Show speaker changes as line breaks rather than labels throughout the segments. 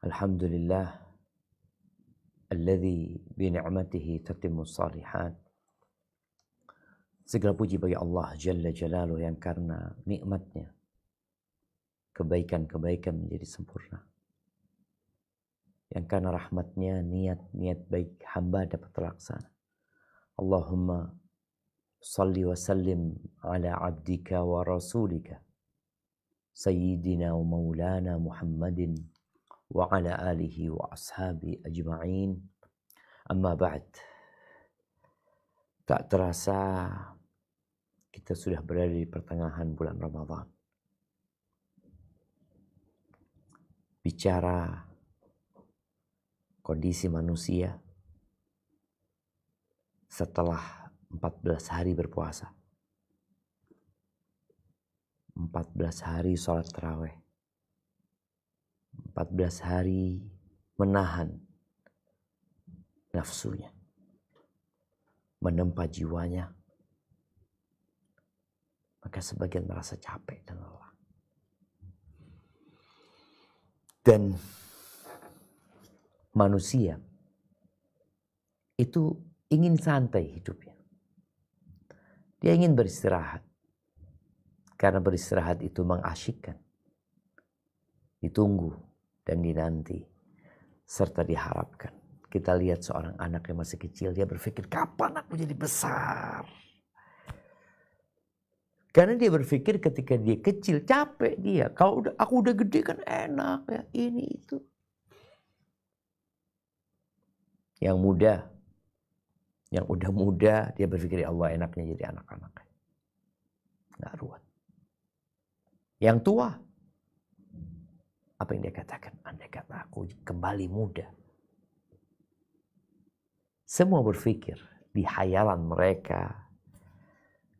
الحمد لله الذي بنعمته تتم الصالحات Segala puji bagi Allah Jalla Jalaluh yang karena nikmatnya kebaikan-kebaikan menjadi sempurna. Yang karena rahmatnya niat-niat baik hamba dapat terlaksana. Allahumma salli wa sallim ala abdika wa rasulika sayyidina wa maulana Muhammadin wa ala alihi wa ashabi ajma'in. Amma ba'd. Tak terasa kita sudah berada di pertengahan bulan Ramadhan Bicara kondisi manusia setelah 14 hari berpuasa. 14 hari sholat terawih. 14 hari menahan nafsunya menempa jiwanya maka sebagian merasa capek dan lelah dan manusia itu ingin santai hidupnya dia ingin beristirahat karena beristirahat itu mengasyikkan ditunggu dan dinanti serta diharapkan. Kita lihat seorang anak yang masih kecil, dia berpikir kapan aku jadi besar. Karena dia berpikir ketika dia kecil capek dia. Kalau udah aku udah gede kan enak ya ini itu. Yang muda, yang udah muda dia berpikir ya Allah enaknya jadi anak-anak. Nggak ruwet. Yang tua apa yang dia katakan? Anda kata aku kembali muda. Semua berpikir di hayalan mereka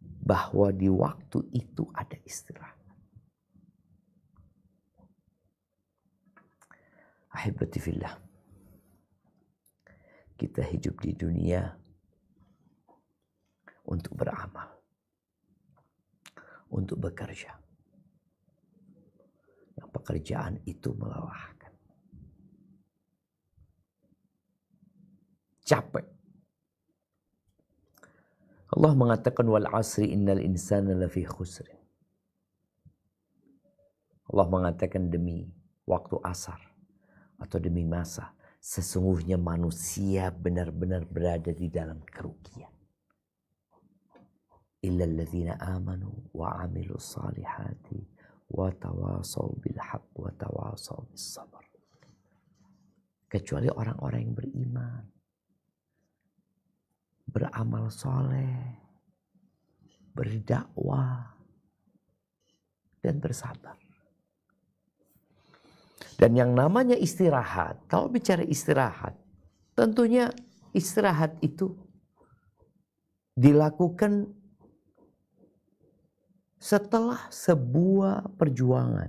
bahwa di waktu itu ada istirahat. Ahibati fillah. Kita hidup di dunia untuk beramal, untuk bekerja pekerjaan itu melelahkan. Capek. Allah mengatakan wal asri innal insana lafi khusr. Allah mengatakan demi waktu asar atau demi masa sesungguhnya manusia benar-benar berada di dalam kerugian. Illa alladzina amanu wa amilu salihati wa tawasau bil haq wa tawasau bis sabar. Kecuali orang-orang yang beriman. Beramal soleh. Berdakwah. Dan bersabar. Dan yang namanya istirahat, kalau bicara istirahat, tentunya istirahat itu dilakukan setelah sebuah perjuangan,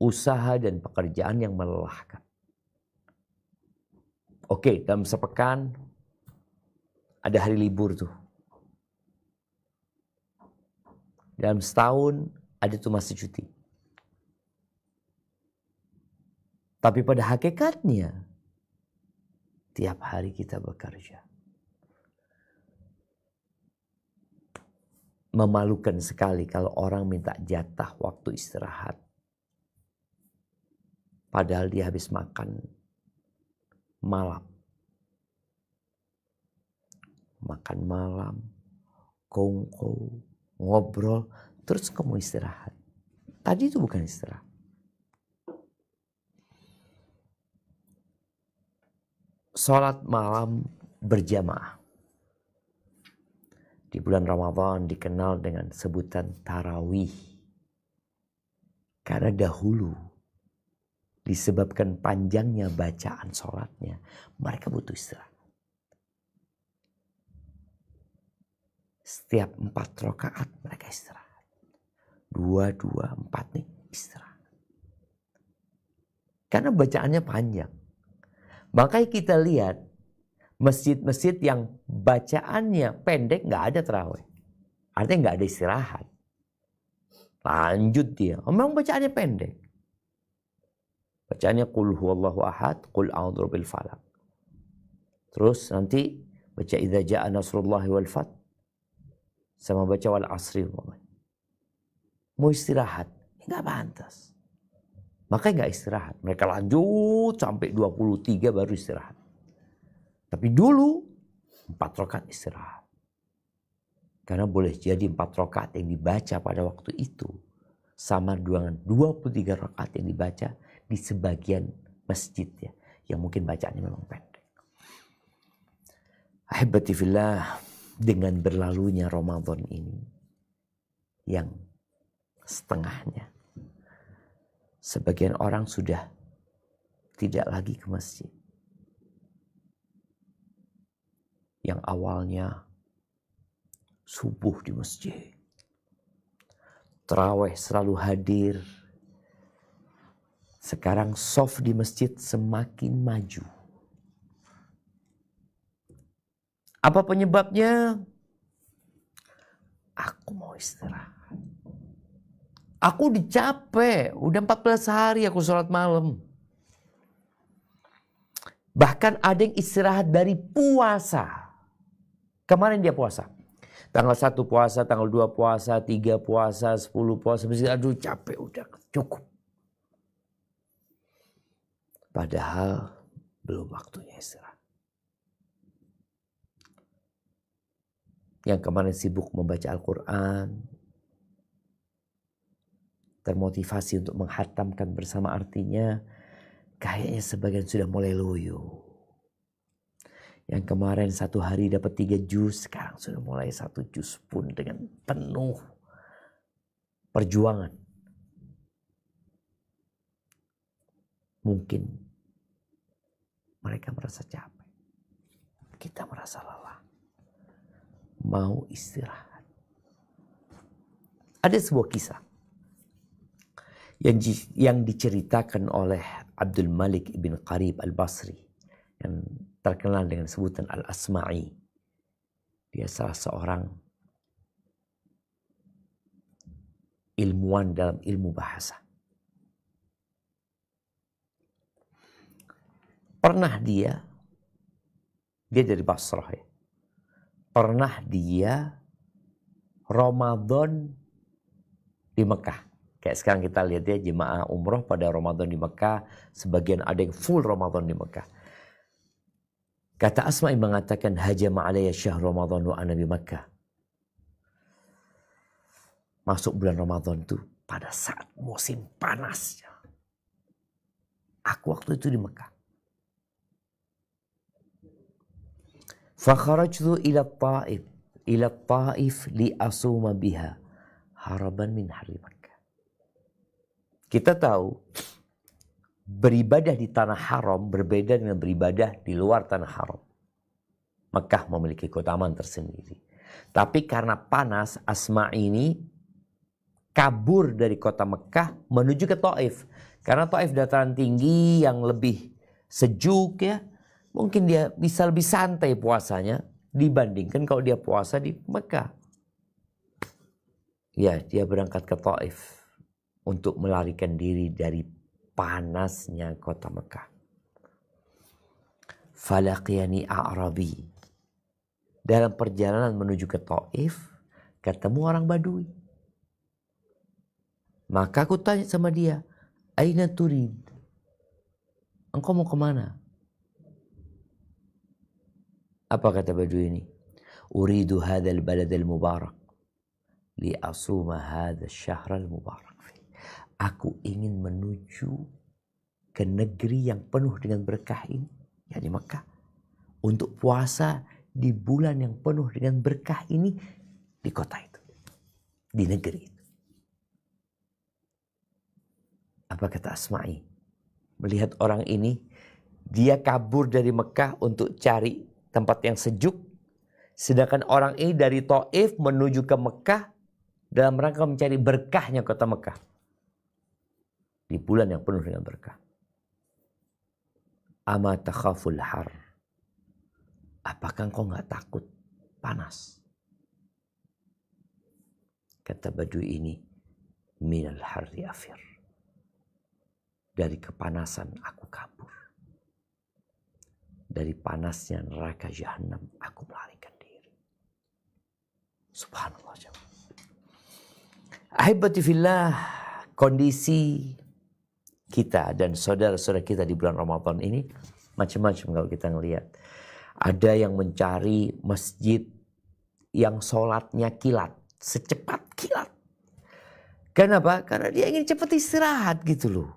usaha dan pekerjaan yang melelahkan. Oke, dalam sepekan ada hari libur tuh. Dalam setahun ada tuh masa cuti. Tapi pada hakikatnya, tiap hari kita bekerja. memalukan sekali kalau orang minta jatah waktu istirahat. Padahal dia habis makan malam. Makan malam, kongko, ngobrol, terus kamu istirahat. Tadi itu bukan istirahat. Sholat malam berjamaah di bulan Ramadan dikenal dengan sebutan tarawih. Karena dahulu disebabkan panjangnya bacaan sholatnya, mereka butuh istirahat. Setiap empat rokaat mereka istirahat. Dua, dua, empat nih istirahat. Karena bacaannya panjang. Makanya kita lihat masjid-masjid yang bacaannya pendek nggak ada terawih. Artinya nggak ada istirahat. Lanjut dia. Oh, memang bacaannya pendek. Bacaannya kul huwallahu ahad, kul a'udhu bil falak. Terus nanti baca idza jaa nasrullahi wal fat, Sama baca wal asri Mau istirahat, nggak pantas. Makanya nggak istirahat. Mereka lanjut sampai 23 baru istirahat. Tapi dulu empat rokat istirahat. Karena boleh jadi empat rokat yang dibaca pada waktu itu sama dengan 23 rokat yang dibaca di sebagian masjid ya. Yang mungkin bacaannya memang pendek. Ahibatifillah dengan berlalunya Ramadan ini yang setengahnya sebagian orang sudah tidak lagi ke masjid yang awalnya subuh di masjid. Terawih selalu hadir. Sekarang soft di masjid semakin maju. Apa penyebabnya? Aku mau istirahat. Aku dicapek. Udah 14 hari aku sholat malam. Bahkan ada yang istirahat dari puasa. Kemarin dia puasa. Tanggal 1 puasa, tanggal 2 puasa, 3 puasa, 10 puasa. Mesti aduh capek udah cukup. Padahal belum waktunya istirahat. Yang kemarin sibuk membaca Al-Quran. Termotivasi untuk menghatamkan bersama artinya. Kayaknya sebagian sudah mulai loyo yang kemarin satu hari dapat tiga jus, sekarang sudah mulai satu jus pun dengan penuh perjuangan. Mungkin mereka merasa capek. Kita merasa lelah. Mau istirahat. Ada sebuah kisah yang, yang diceritakan oleh Abdul Malik ibn Qarib al-Basri yang terkenal dengan sebutan Al-Asma'i. Dia salah seorang ilmuwan dalam ilmu bahasa. Pernah dia, dia dari Basrah ya. Pernah dia Ramadan di Mekah. Kayak sekarang kita lihat ya jemaah umroh pada Ramadan di Mekah, sebagian ada yang full Ramadan di Mekah Kata Asma yang mengatakan hajama alaiya syah Ramadan wa ana Makkah. Masuk bulan Ramadan itu pada saat musim panasnya. Aku waktu itu di Mekah. Fakharajtu ila ta'if ila ta'if li asuma biha haraban min hari Makkah. Kita tahu beribadah di tanah haram berbeda dengan beribadah di luar tanah haram. Mekah memiliki keutamaan tersendiri. Tapi karena panas, Asma ini kabur dari kota Mekah menuju ke Taif. Karena Taif dataran tinggi yang lebih sejuk ya. Mungkin dia bisa lebih santai puasanya dibandingkan kalau dia puasa di Mekah. Ya, dia berangkat ke Taif untuk melarikan diri dari panasnya kota Mekah. Falakiani Arabi. Dalam perjalanan menuju ke Taif, ketemu orang Badui. Maka aku tanya sama dia, Aina turid? Engkau mau kemana? Apa kata Badui ini? Uridu hadal balad al-mubarak. Li asuma hadal syahral al-mubarak. Aku ingin menuju ke negeri yang penuh dengan berkah ini, yakni Mekah. Untuk puasa di bulan yang penuh dengan berkah ini di kota itu, di negeri itu. Apa kata Asma'i? Melihat orang ini, dia kabur dari Mekah untuk cari tempat yang sejuk. Sedangkan orang ini dari Taif menuju ke Mekah dalam rangka mencari berkahnya kota Mekah di bulan yang penuh dengan berkah. Ama takhaful har. Apakah engkau nggak takut panas? Kata baju ini, minal harri afir. Dari kepanasan aku kabur. Dari panasnya neraka jahanam aku melarikan diri. Subhanallah. Ahibati fillah, kondisi kita dan saudara-saudara kita di bulan Ramadan ini macam-macam kalau kita ngelihat. Ada yang mencari masjid yang sholatnya kilat, secepat kilat. Kenapa? Karena dia ingin cepat istirahat gitu loh.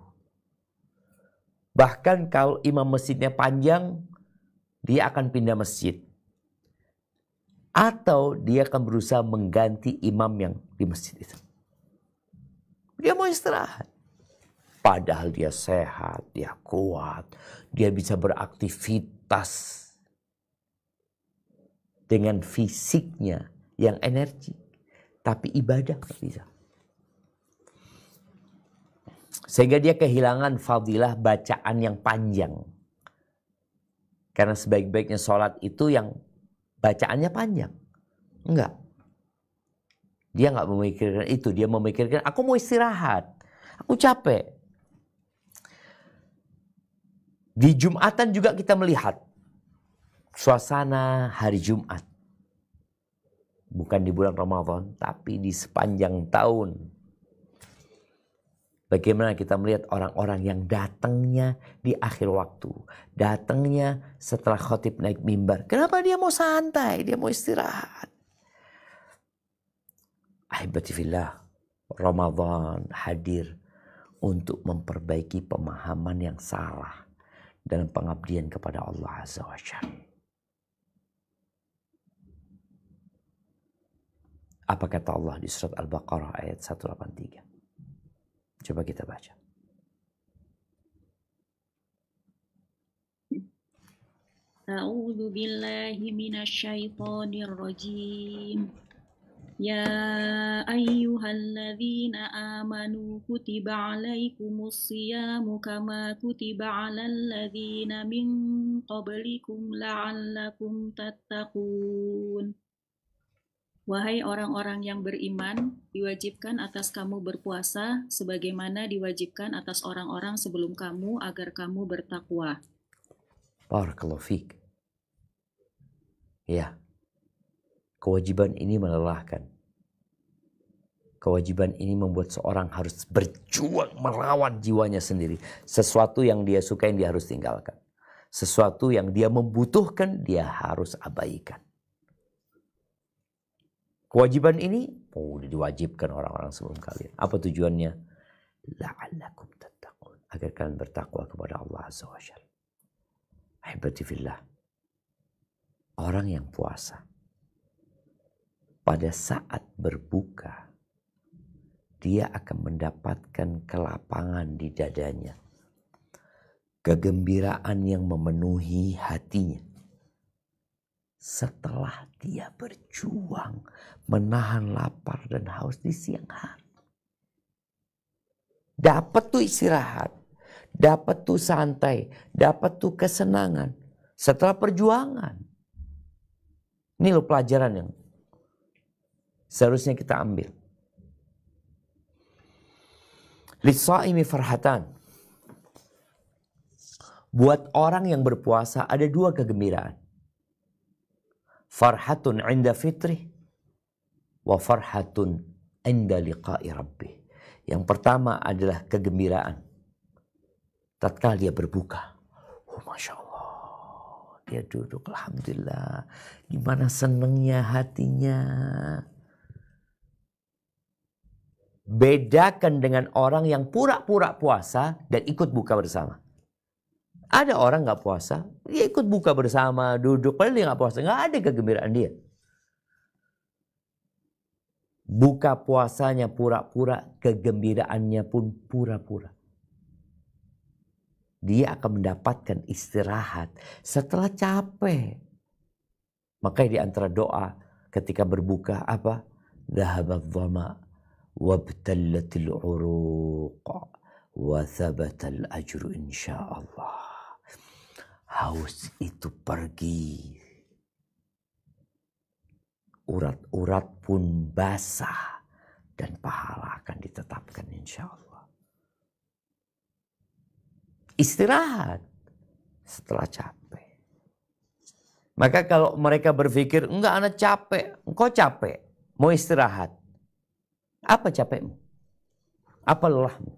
Bahkan kalau imam masjidnya panjang, dia akan pindah masjid. Atau dia akan berusaha mengganti imam yang di masjid itu. Dia mau istirahat. Padahal dia sehat, dia kuat, dia bisa beraktivitas dengan fisiknya yang energi. Tapi ibadah tidak bisa. Sehingga dia kehilangan fadilah bacaan yang panjang. Karena sebaik-baiknya sholat itu yang bacaannya panjang. Enggak. Dia enggak memikirkan itu. Dia memikirkan, aku mau istirahat. Aku capek di Jumatan juga kita melihat suasana hari Jumat. Bukan di bulan Ramadan, tapi di sepanjang tahun. Bagaimana kita melihat orang-orang yang datangnya di akhir waktu. Datangnya setelah khotib naik mimbar. Kenapa dia mau santai, dia mau istirahat. Ahibatifillah, Ramadan hadir untuk memperbaiki pemahaman yang salah dalam pengabdian kepada Allah Azza wa Jalla. Apa kata Allah di surat Al-Baqarah ayat 183? Coba kita baca.
أعوذ بالله من الشيطان الرجيم يا أيها الذين آمنوا كتب عليكم الصيام كما كتب على الذين من قبلكم لعلكم تتقون Wahai orang-orang yang beriman, diwajibkan atas kamu berpuasa sebagaimana diwajibkan atas orang-orang sebelum kamu agar kamu bertakwa.
Barakallahu fiik. Ya, Kewajiban ini melelahkan. Kewajiban ini membuat seorang harus berjuang merawat jiwanya sendiri. Sesuatu yang dia sukai yang dia harus tinggalkan. Sesuatu yang dia membutuhkan dia harus abaikan. Kewajiban ini oh, diwajibkan orang-orang sebelum kalian. Apa tujuannya? La'allakum tattaqun. Agar kalian bertakwa kepada Allah Azza wa Jalla. Orang yang puasa pada saat berbuka, dia akan mendapatkan kelapangan di dadanya, kegembiraan yang memenuhi hatinya. Setelah dia berjuang menahan lapar dan haus di siang hari, dapat tuh istirahat, dapat tuh santai, dapat tuh kesenangan setelah perjuangan. Ini loh pelajaran yang seharusnya kita ambil. Lisa'imi farhatan. Buat orang yang berpuasa ada dua kegembiraan. Farhatun inda fitri wa farhatun inda liqa'i rabbi. Yang pertama adalah kegembiraan. Tatkala dia berbuka. Oh Masya Allah dia duduk alhamdulillah gimana senengnya hatinya bedakan dengan orang yang pura-pura puasa dan ikut buka bersama. Ada orang nggak puasa, dia ikut buka bersama, duduk, padahal dia nggak puasa, nggak ada kegembiraan dia. Buka puasanya pura-pura, kegembiraannya pun pura-pura. Dia akan mendapatkan istirahat setelah capek. Makanya di antara doa ketika berbuka apa? Dahabadzama wabtallatil uruq wa thabatal ajru insyaallah haus itu pergi urat-urat pun basah dan pahala akan ditetapkan insya Allah. Istirahat setelah capek. Maka kalau mereka berpikir, enggak anak capek, engkau capek, mau istirahat. Apa capekmu? Apa lelahmu?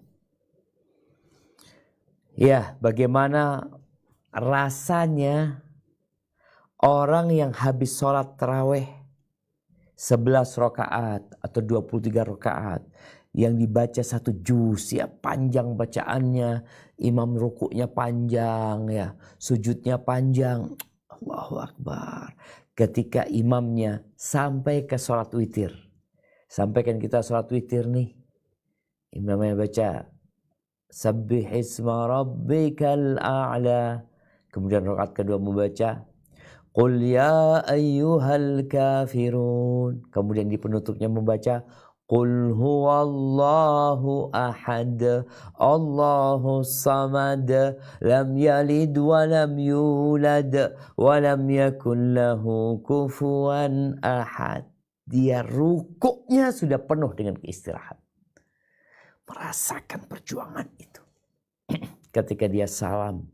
Ya, bagaimana rasanya orang yang habis sholat terawih 11 rokaat atau 23 rokaat yang dibaca satu juz ya panjang bacaannya imam rukuknya panjang ya sujudnya panjang Allahu akbar ketika imamnya sampai ke sholat witir Sampaikan kita sholat witir nih. Imam yang baca Sabbih isma rabbikal a'la. Kemudian rakaat kedua membaca Qul ya ayyuhal kafirun. Kemudian di penutupnya membaca Qul huwallahu ahad Allahu samad Lam yalid wa lam yulad Wa lam yakul lahu kufuwan ahad dia rukuknya sudah penuh dengan keistirahat. Merasakan perjuangan itu. Ketika dia salam.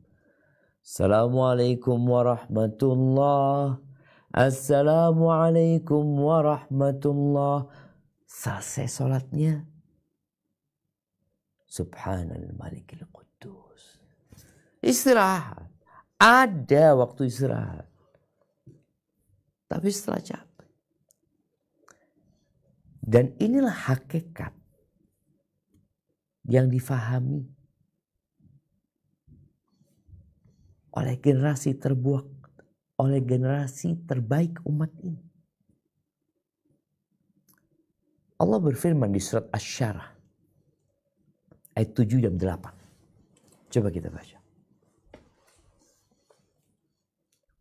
Assalamualaikum warahmatullah. Assalamualaikum warahmatullah. Selesai sholatnya. Subhanal malikil kudus. Istirahat. Ada waktu istirahat. Tapi setelah capek. Dan inilah hakikat yang difahami oleh generasi terbuak, oleh generasi terbaik umat ini. Allah berfirman di surat Asy-Syarah ayat 7 dan 8. Coba kita baca.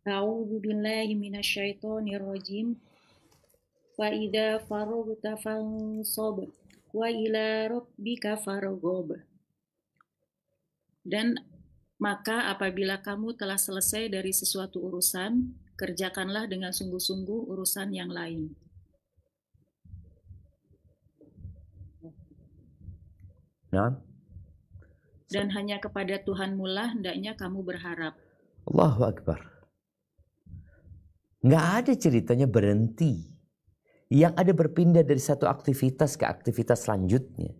A'udzu billahi minasyaitonir rajim fa idza faragta sob, wa ila dan maka apabila kamu telah selesai dari sesuatu urusan kerjakanlah dengan sungguh-sungguh urusan yang lain Nah. Dan hanya kepada Tuhan mula hendaknya kamu berharap.
Allahu Akbar. Nggak ada ceritanya berhenti yang ada berpindah dari satu aktivitas ke aktivitas selanjutnya.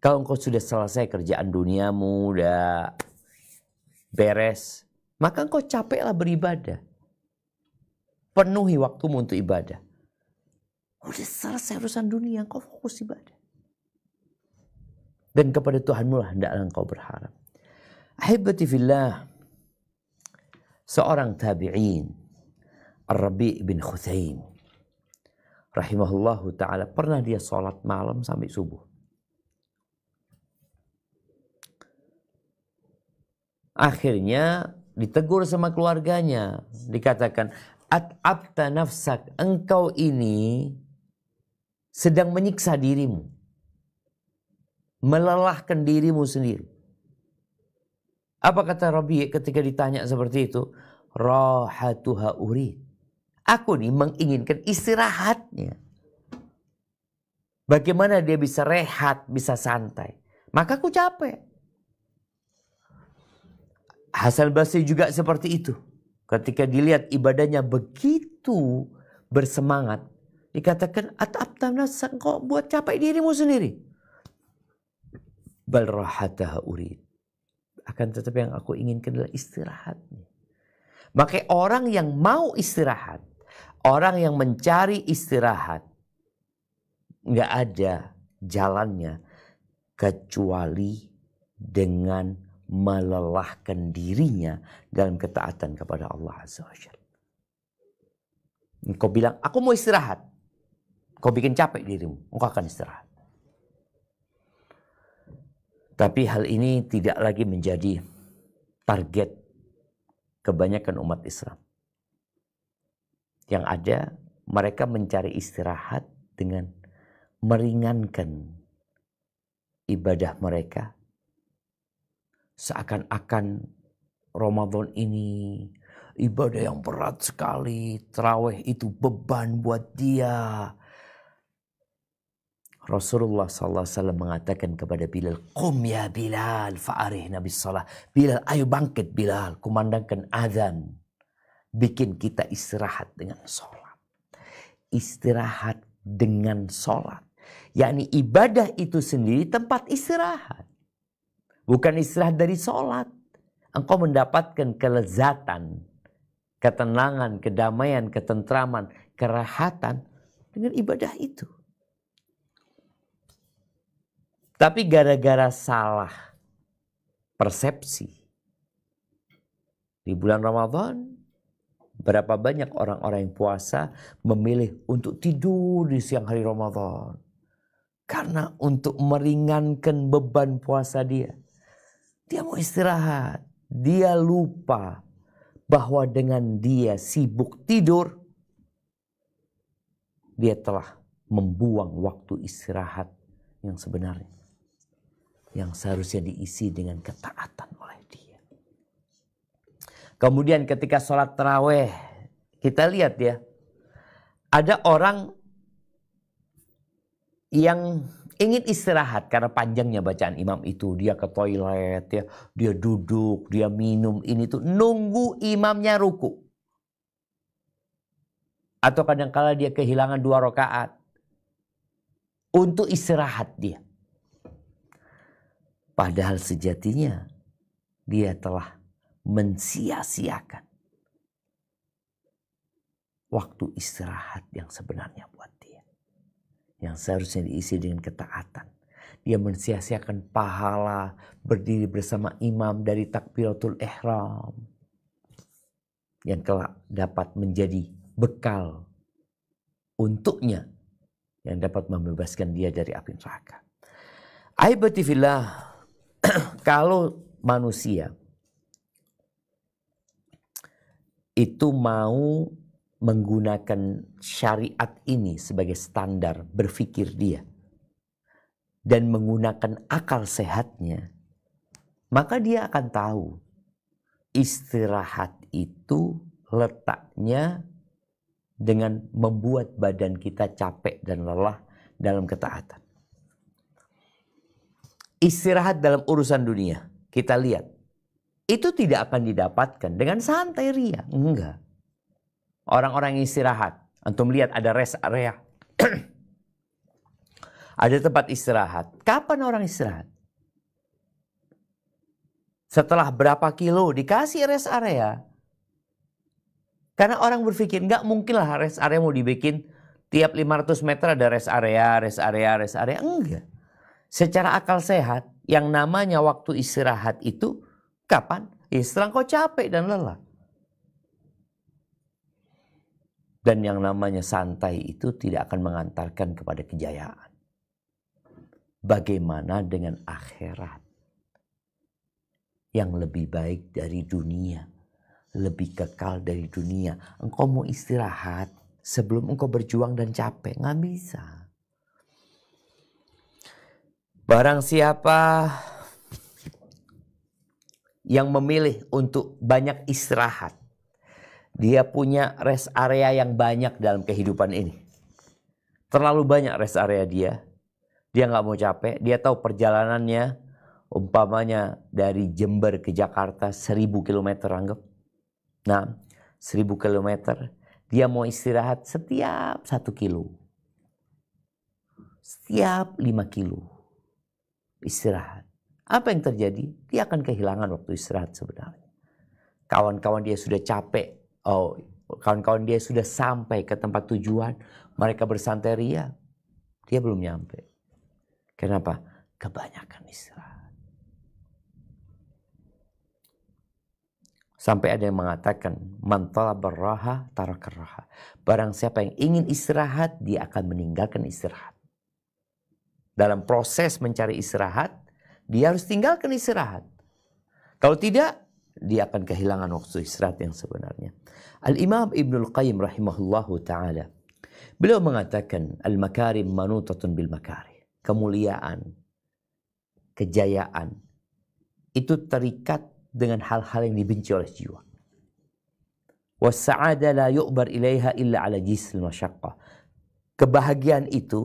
Kalau engkau sudah selesai kerjaan duniamu, udah beres, maka engkau capeklah beribadah. Penuhi waktumu untuk ibadah. Udah selesai urusan dunia, engkau fokus ibadah. Dan kepada Tuhanmu lah hendaklah engkau berharap. Ahibati fillah, seorang tabi'in, Ar-Rabi' bin Khuthaim, rahimahullahu taala pernah dia sholat malam sampai subuh. Akhirnya ditegur sama keluarganya, dikatakan at'abta nafsak, engkau ini sedang menyiksa dirimu. Melelahkan dirimu sendiri. Apa kata Rabi ketika ditanya seperti itu? Rahatuha urid. Aku nih menginginkan istirahatnya. Bagaimana dia bisa rehat, bisa santai. Maka aku capek. Hasan Basri juga seperti itu. Ketika dilihat ibadahnya begitu bersemangat. Dikatakan, atap kok buat capek dirimu sendiri. Bal urid. Akan tetapi yang aku inginkan adalah istirahatnya. Maka orang yang mau istirahat, Orang yang mencari istirahat nggak ada jalannya kecuali dengan melelahkan dirinya dalam ketaatan kepada Allah Azza wa Engkau bilang, aku mau istirahat. Kau bikin capek dirimu, engkau akan istirahat. Tapi hal ini tidak lagi menjadi target kebanyakan umat Islam yang ada mereka mencari istirahat dengan meringankan ibadah mereka seakan-akan Ramadan ini ibadah yang berat sekali terawih itu beban buat dia Rasulullah Sallallahu Alaihi Wasallam mengatakan kepada Bilal, Qum ya Bilal, fa'arih Nabi Salah. Bilal, ayo bangkit Bilal, kumandangkan azan bikin kita istirahat dengan sholat. Istirahat dengan sholat. Yakni ibadah itu sendiri tempat istirahat. Bukan istirahat dari sholat. Engkau mendapatkan kelezatan, ketenangan, kedamaian, ketentraman, kerahatan dengan ibadah itu. Tapi gara-gara salah persepsi di bulan Ramadan Berapa banyak orang-orang yang puasa memilih untuk tidur di siang hari Ramadan. Karena untuk meringankan beban puasa dia. Dia mau istirahat. Dia lupa bahwa dengan dia sibuk tidur, dia telah membuang waktu istirahat yang sebenarnya. Yang seharusnya diisi dengan ketaatan oleh Kemudian ketika sholat terawih, kita lihat ya, ada orang yang ingin istirahat karena panjangnya bacaan imam itu dia ke toilet ya dia duduk dia minum ini tuh nunggu imamnya ruku atau kadangkala dia kehilangan dua rakaat untuk istirahat dia padahal sejatinya dia telah mensia-siakan waktu istirahat yang sebenarnya buat dia. Yang seharusnya diisi dengan ketaatan. Dia mensia-siakan pahala berdiri bersama imam dari takbiratul ihram. Yang kelak dapat menjadi bekal untuknya yang dapat membebaskan dia dari api neraka. Aibatifillah, kalau manusia itu mau menggunakan syariat ini sebagai standar berpikir dia dan menggunakan akal sehatnya, maka dia akan tahu istirahat itu letaknya dengan membuat badan kita capek dan lelah dalam ketaatan. Istirahat dalam urusan dunia, kita lihat itu tidak akan didapatkan dengan santai ria. Enggak. Orang-orang istirahat. untuk melihat ada rest area. ada tempat istirahat. Kapan orang istirahat? Setelah berapa kilo dikasih rest area. Karena orang berpikir nggak mungkin lah rest area mau dibikin tiap 500 meter ada rest area, rest area, rest area. Enggak. Secara akal sehat yang namanya waktu istirahat itu Kapan? Ya setelah kau capek dan lelah. Dan yang namanya santai itu tidak akan mengantarkan kepada kejayaan. Bagaimana dengan akhirat? Yang lebih baik dari dunia. Lebih kekal dari dunia. Engkau mau istirahat sebelum engkau berjuang dan capek. Nggak bisa. Barang siapa yang memilih untuk banyak istirahat. Dia punya rest area yang banyak dalam kehidupan ini. Terlalu banyak rest area dia. Dia nggak mau capek. Dia tahu perjalanannya umpamanya dari Jember ke Jakarta 1000 km anggap. Nah, 1000 km dia mau istirahat setiap 1 kilo. Setiap 5 kilo istirahat. Apa yang terjadi? Dia akan kehilangan waktu istirahat sebenarnya. Kawan-kawan dia sudah capek. Oh, kawan-kawan dia sudah sampai ke tempat tujuan. Mereka bersanteria Dia belum nyampe. Kenapa? Kebanyakan istirahat. Sampai ada yang mengatakan, mantala berraha tarakaraha. Barang siapa yang ingin istirahat, dia akan meninggalkan istirahat. Dalam proses mencari istirahat, dia harus tinggalkan istirahat. Kalau tidak, dia akan kehilangan waktu istirahat yang sebenarnya. Al-Imam Ibnul Qayyim rahimahullahu taala beliau mengatakan al-makarim manutatun bil makari. Kemuliaan, kejayaan itu terikat dengan hal-hal yang dibenci oleh jiwa. Wasa'ada la yu'bar ilaiha illa ala jisil masyaqqa. Kebahagiaan itu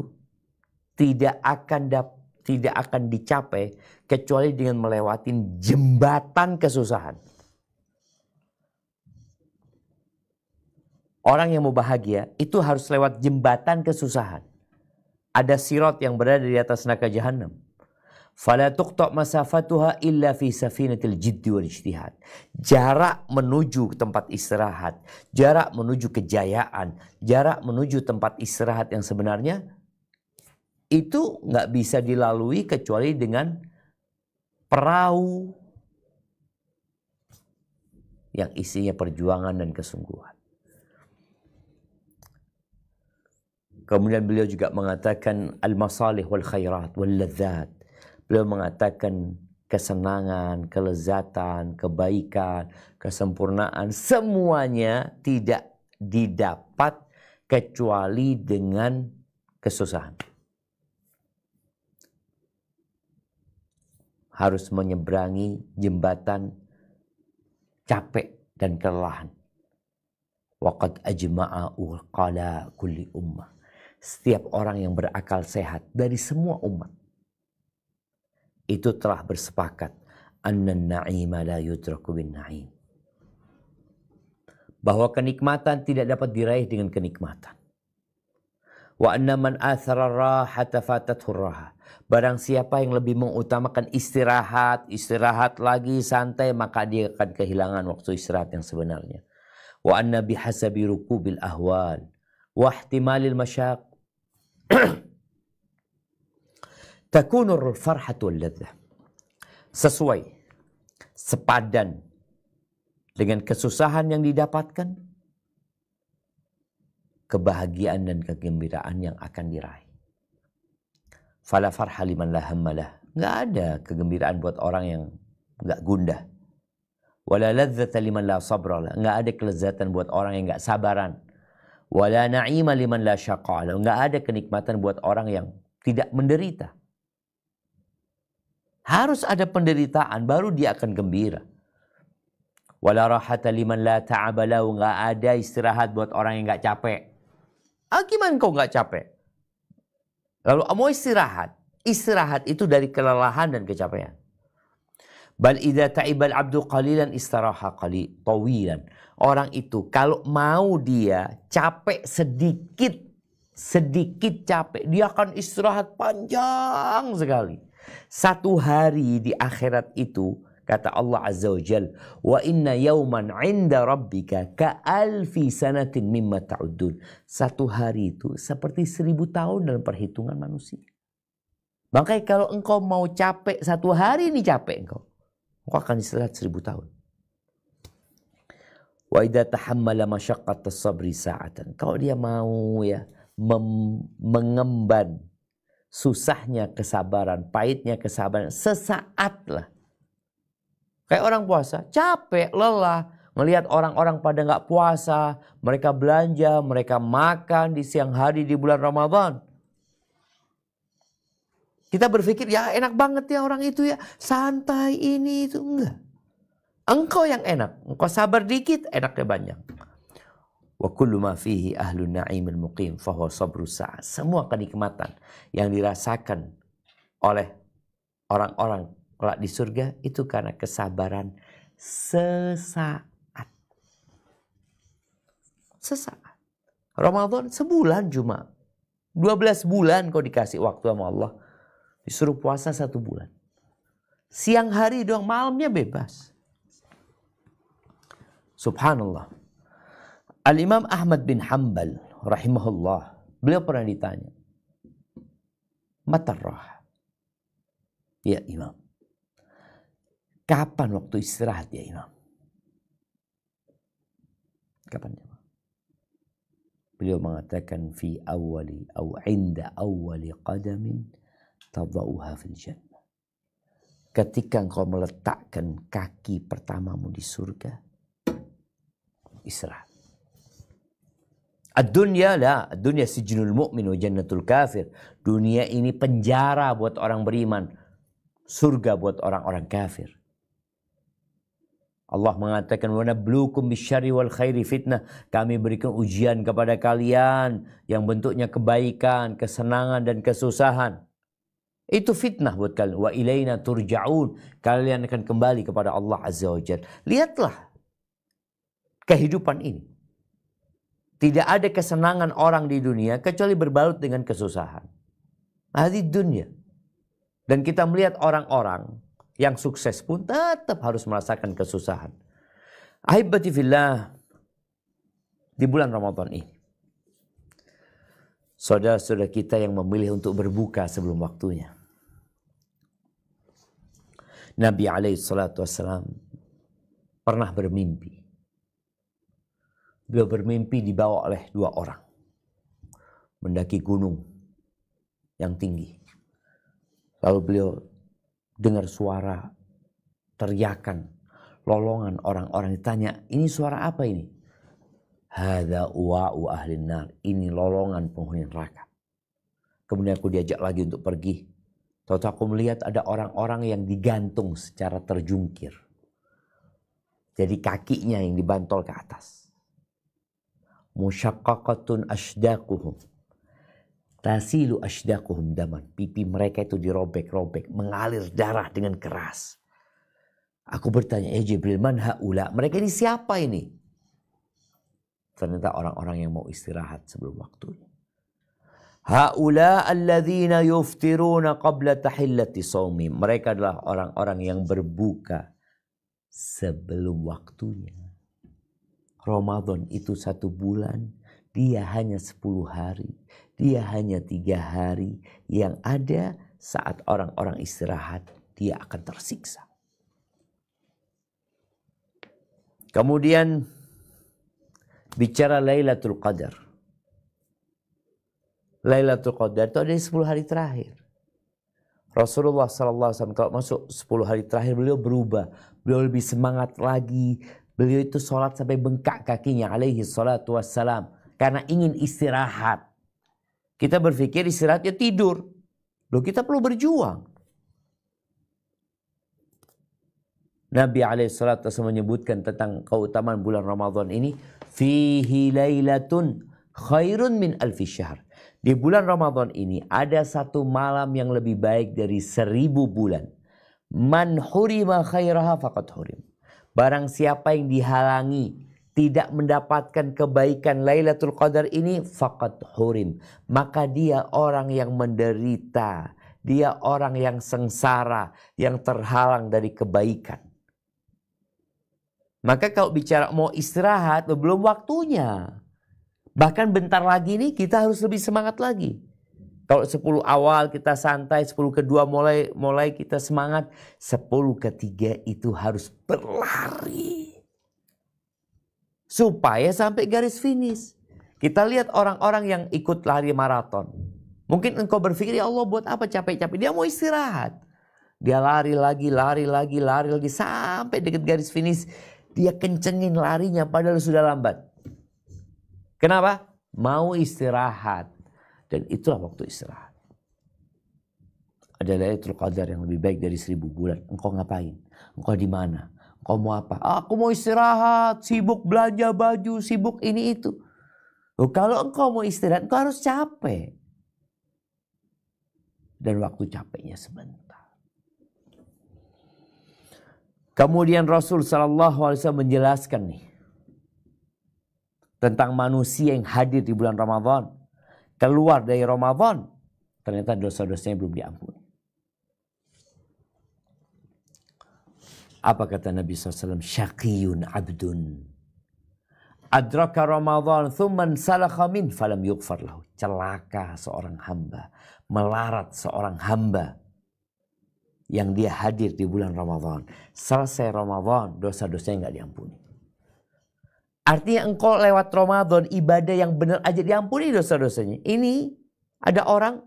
tidak akan dapat tidak akan dicapai kecuali dengan melewati jembatan kesusahan. Orang yang mau bahagia itu harus lewat jembatan kesusahan. Ada sirot yang berada di atas neraka jahanam. Fala tuqta masafatuha illa fi safinatil jiddi wal ijtihad. Jarak menuju tempat istirahat, jarak menuju kejayaan, jarak menuju tempat istirahat yang sebenarnya itu nggak bisa dilalui kecuali dengan perahu yang isinya perjuangan dan kesungguhan. Kemudian beliau juga mengatakan al-masalih wal khairat wal ladzat. Beliau mengatakan kesenangan, kelezatan, kebaikan, kesempurnaan semuanya tidak didapat kecuali dengan kesusahan. harus menyeberangi jembatan capek dan kelelahan. Waqad ajma'a uqala kulli ummah. Setiap orang yang berakal sehat dari semua umat itu telah bersepakat annan na'ima la yudraku bin na'im. Bahwa kenikmatan tidak dapat diraih dengan kenikmatan. Wa anna man athara rahata raha. Barang siapa yang lebih mengutamakan istirahat, istirahat lagi santai maka dia akan kehilangan waktu istirahat yang sebenarnya. Wa anna bihasabi rukubil ahwal wa ihtimalil masyak. takunur farhatu ladzah. Sesuai sepadan dengan kesusahan yang didapatkan kebahagiaan dan kegembiraan yang akan diraih. Fala farha liman la hammalah. Nggak ada kegembiraan buat orang yang nggak gundah. Wala ladzata liman la sabralah. Nggak ada kelezatan buat orang yang nggak sabaran. Wala na'ima liman la syaqalah. Nggak ada kenikmatan buat orang yang tidak menderita. Harus ada penderitaan baru dia akan gembira. Wala rahata liman la ta'abalau. Nggak ada istirahat buat orang yang nggak capek. Ah, gimana kau nggak capek? Lalu ah, mau istirahat. Istirahat itu dari kelelahan dan kecapean. Bal idza ta'ibal abdu qalilan istaraha qali tawilan. Orang itu kalau mau dia capek sedikit sedikit capek dia akan istirahat panjang sekali. Satu hari di akhirat itu Kata Allah Azza wa Jal, Wa inna yauman inda rabbika ka alfi sanatin mimma ta'udun. Satu hari itu seperti seribu tahun dalam perhitungan manusia. Makanya kalau engkau mau capek, satu hari ini capek engkau. Engkau akan istirahat seribu tahun. Wa idha tahammala masyakat sabri sa'atan. Kalau dia mau ya mengemban susahnya kesabaran, pahitnya kesabaran, sesaat lah Kayak orang puasa, capek, lelah. Melihat orang-orang pada nggak puasa, mereka belanja, mereka makan di siang hari di bulan Ramadan. Kita berpikir ya enak banget ya orang itu ya, santai ini itu enggak. Engkau yang enak, engkau sabar dikit, enaknya banyak. Wa kullu ma fihi ahlu na'imil muqim fahuwa sabru Semua kenikmatan yang dirasakan oleh orang-orang kelak di surga itu karena kesabaran sesaat. Sesaat. Ramadan sebulan cuma. 12 bulan kau dikasih waktu sama Allah. Disuruh puasa satu bulan. Siang hari doang, malamnya bebas. Subhanallah. Al-Imam Ahmad bin Hambal rahimahullah. Beliau pernah ditanya. Matarrah. Ya Imam. Kapan waktu istirahat ya imam? Kapan jemaah? Beliau mengatakan fi awali atau inda awali qadamin tadauha fil jannah. Ketika engkau meletakkan kaki pertamamu di surga, istirahat. Dunia lah, dunia ad-dunya mu'min wa jannatul kafir. Dunia ini penjara buat orang beriman, surga buat orang-orang kafir. Allah mengatakan wa nabluukum bisyarri wal khairi fitnah. Kami berikan ujian kepada kalian yang bentuknya kebaikan, kesenangan dan kesusahan. Itu fitnah buat kalian. Wa ilaina turja'un. Kalian akan kembali kepada Allah Azza wa Lihatlah kehidupan ini. Tidak ada kesenangan orang di dunia kecuali berbalut dengan kesusahan. Hadid nah, dunia. Dan kita melihat orang-orang yang sukses pun tetap harus merasakan kesusahan. Ahibati fillah di bulan Ramadan ini. Saudara-saudara kita yang memilih untuk berbuka sebelum waktunya. Nabi alaihi salatu wassalam pernah bermimpi. Beliau bermimpi dibawa oleh dua orang. Mendaki gunung yang tinggi. Lalu beliau dengar suara teriakan, lolongan orang-orang ditanya, ini suara apa ini? Hada wa ahli nar. Ini lolongan penghuni neraka. Kemudian aku diajak lagi untuk pergi. Tahu aku melihat ada orang-orang yang digantung secara terjungkir. Jadi kakinya yang dibantol ke atas. Musyakakatun asdaquhum Tasilu ashdaquhum daman. Pipi mereka itu dirobek-robek, mengalir darah dengan keras. Aku bertanya, eh Jibril, man haula? Mereka ini siapa ini? Ternyata orang-orang yang mau istirahat sebelum waktunya. Haula alladzina yuftiruna qabla tahillati saumi. Mereka adalah orang-orang yang berbuka sebelum waktunya. Ramadan itu satu bulan, dia hanya sepuluh hari dia hanya tiga hari yang ada saat orang-orang istirahat, dia akan tersiksa. Kemudian bicara Lailatul Qadar. Lailatul Qadar itu ada di 10 hari terakhir. Rasulullah SAW kalau masuk 10 hari terakhir beliau berubah. Beliau lebih semangat lagi. Beliau itu sholat sampai bengkak kakinya alaihi salatu wassalam. Karena ingin istirahat. Kita berpikir istirahatnya tidur. Loh kita perlu berjuang. Nabi alaihissalam menyebutkan tentang keutamaan bulan Ramadan ini. Fihi laylatun khairun min alfi syahr. Di bulan Ramadan ini ada satu malam yang lebih baik dari seribu bulan. Man hurima khairaha faqad hurim. Barang siapa yang dihalangi tidak mendapatkan kebaikan Lailatul Qadar ini fakat hurim. Maka dia orang yang menderita, dia orang yang sengsara, yang terhalang dari kebaikan. Maka kalau bicara mau istirahat, belum waktunya. Bahkan bentar lagi ini kita harus lebih semangat lagi. Kalau 10 awal kita santai, 10 kedua mulai mulai kita semangat, 10 ketiga itu harus
berlari
supaya sampai garis finish. Kita lihat orang-orang yang ikut lari maraton. Mungkin engkau berpikir ya Allah buat apa capek-capek? Dia mau istirahat. Dia lari lagi, lari lagi, lari lagi sampai dekat garis finish. Dia kencengin larinya padahal sudah lambat. Kenapa? Mau istirahat. Dan itulah waktu istirahat. Ada Lailatul Qadar yang lebih baik dari seribu bulan. Engkau ngapain? Engkau di mana? Kau mau apa? Aku mau istirahat, sibuk belanja baju, sibuk ini itu. Loh, kalau engkau mau istirahat, engkau harus capek. Dan waktu capeknya sebentar. Kemudian Rasul Shallallahu Alaihi Wasallam menjelaskan nih tentang manusia yang hadir di bulan Ramadan, keluar dari Ramadan, ternyata dosa-dosanya belum diampuni. Apa kata Nabi SAW? Syakiyun abdun. Adraka Ramadan thumman salakha min falam yughfar lahu. Celaka seorang hamba. Melarat seorang hamba. Yang dia hadir di bulan Ramadan. Selesai Ramadan dosa dosa yang gak diampuni. Artinya engkau lewat Ramadan ibadah yang benar aja diampuni dosa-dosanya. Ini ada orang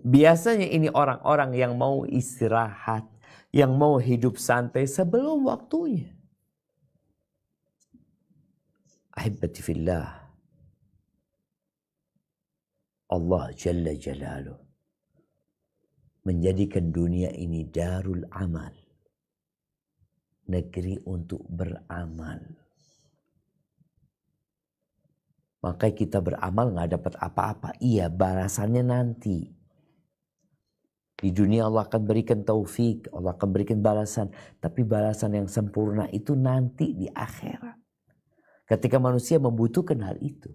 biasanya ini orang-orang yang mau istirahat yang mau hidup santai sebelum waktunya. Ahibati fillah. Allah Jalla Jalaluh menjadikan dunia ini darul amal. Negeri untuk beramal. Maka kita beramal nggak dapat apa-apa. Iya, balasannya nanti. Di dunia Allah akan berikan taufik, Allah akan berikan balasan. Tapi balasan yang sempurna itu nanti di akhirat. Ketika manusia membutuhkan hal itu.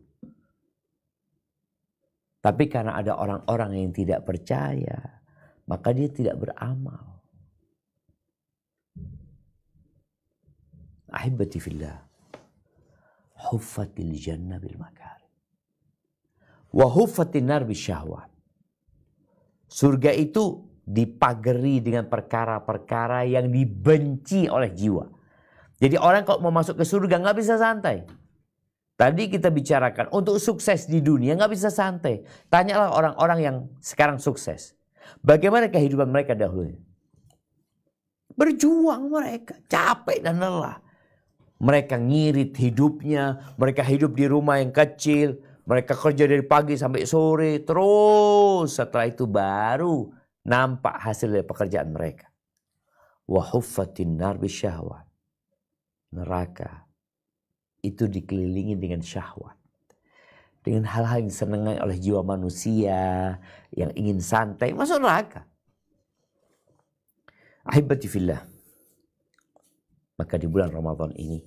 Tapi karena ada orang-orang yang tidak percaya, maka dia tidak beramal. Ahibati fillah. Huffatil jannah bil makari. Wahuffatil huffatil nar bisyahwat. Surga itu dipageri dengan perkara-perkara yang dibenci oleh jiwa. Jadi orang kalau mau masuk ke surga nggak bisa santai. Tadi kita bicarakan untuk sukses di dunia nggak bisa santai. Tanyalah orang-orang yang sekarang sukses. Bagaimana kehidupan mereka dahulu? Berjuang mereka, capek dan lelah. Mereka ngirit hidupnya, mereka hidup di rumah yang kecil, mereka kerja dari pagi sampai sore terus. Setelah itu baru nampak hasil dari pekerjaan mereka. Wahuffatin nar syahwat. Neraka itu dikelilingi dengan syahwat. Dengan hal-hal yang disenangi oleh jiwa manusia, yang ingin santai, masuk neraka. Ahibati Maka di bulan Ramadan ini,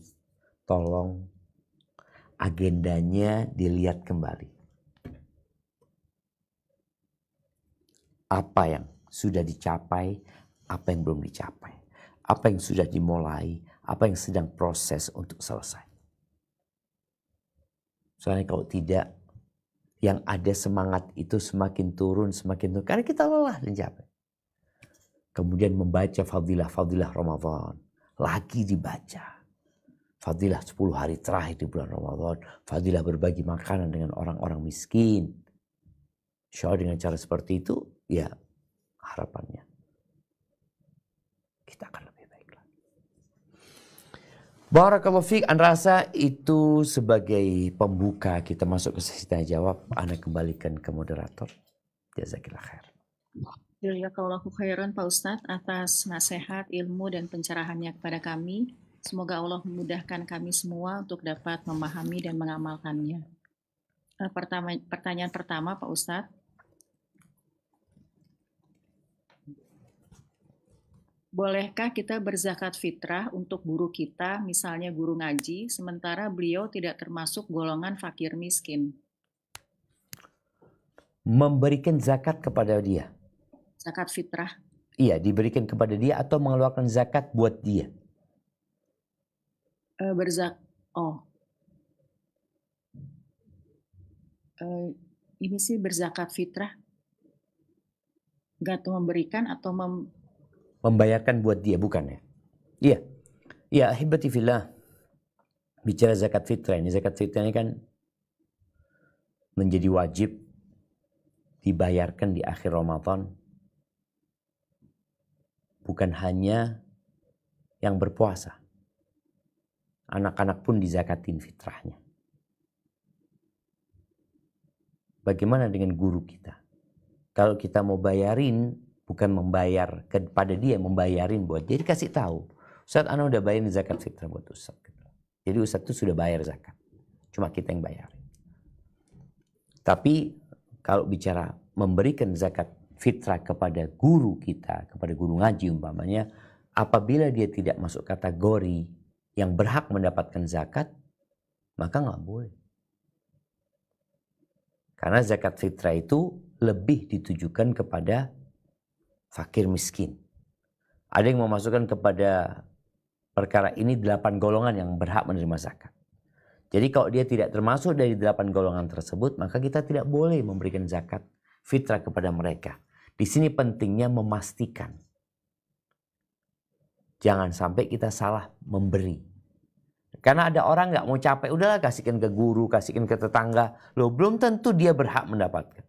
tolong agendanya dilihat kembali. Apa yang sudah dicapai, apa yang belum dicapai, apa yang sudah dimulai, apa yang sedang proses untuk selesai. Soalnya kalau tidak, yang ada semangat itu semakin turun, semakin turun. Karena kita lelah dan capek. Kemudian membaca fadilah-fadilah Ramadan. Lagi dibaca fadilah 10 hari terakhir di bulan Ramadan, fadilah berbagi makanan dengan orang-orang miskin. Insya dengan cara seperti itu, ya harapannya kita akan lebih baik lagi. Barakallahu fiqh, rasa itu sebagai pembuka kita masuk ke sesi tanya jawab, Anda kembalikan ke moderator. Jazakillah khair.
Jazakallahu khairan Pak Ustadz atas nasihat, ilmu, dan pencerahannya kepada kami. Semoga Allah memudahkan kami semua untuk dapat memahami dan mengamalkannya. Eh, pertama, pertanyaan pertama, Pak Ustadz. Bolehkah kita berzakat fitrah untuk guru kita, misalnya guru ngaji, sementara beliau tidak termasuk golongan fakir miskin?
Memberikan zakat kepada dia.
Zakat fitrah.
Iya, diberikan kepada dia atau mengeluarkan zakat buat dia
Uh, berzak oh uh, ini sih berzakat fitrah gak tuh memberikan atau mem
membayarkan buat dia bukan ya iya iya hibati bicara zakat fitrah ini zakat fitrah ini kan menjadi wajib dibayarkan di akhir Ramadan bukan hanya yang berpuasa Anak-anak pun dizakatin fitrahnya. Bagaimana dengan guru kita? Kalau kita mau bayarin, bukan membayar kepada dia, membayarin buat dia. kasih tahu, Ustaz Ana udah bayar zakat fitrah buat Ustaz. Jadi Ustaz itu sudah bayar zakat. Cuma kita yang bayar. Tapi kalau bicara memberikan zakat fitrah kepada guru kita, kepada guru ngaji umpamanya, apabila dia tidak masuk kategori yang berhak mendapatkan zakat, maka nggak boleh. Karena zakat fitrah itu lebih ditujukan kepada fakir miskin. Ada yang memasukkan kepada perkara ini delapan golongan yang berhak menerima zakat. Jadi kalau dia tidak termasuk dari delapan golongan tersebut, maka kita tidak boleh memberikan zakat fitrah kepada mereka. Di sini pentingnya memastikan. Jangan sampai kita salah memberi karena ada orang nggak mau capek, udahlah kasihkan ke guru, kasihkan ke tetangga. Loh, belum tentu dia berhak mendapatkan.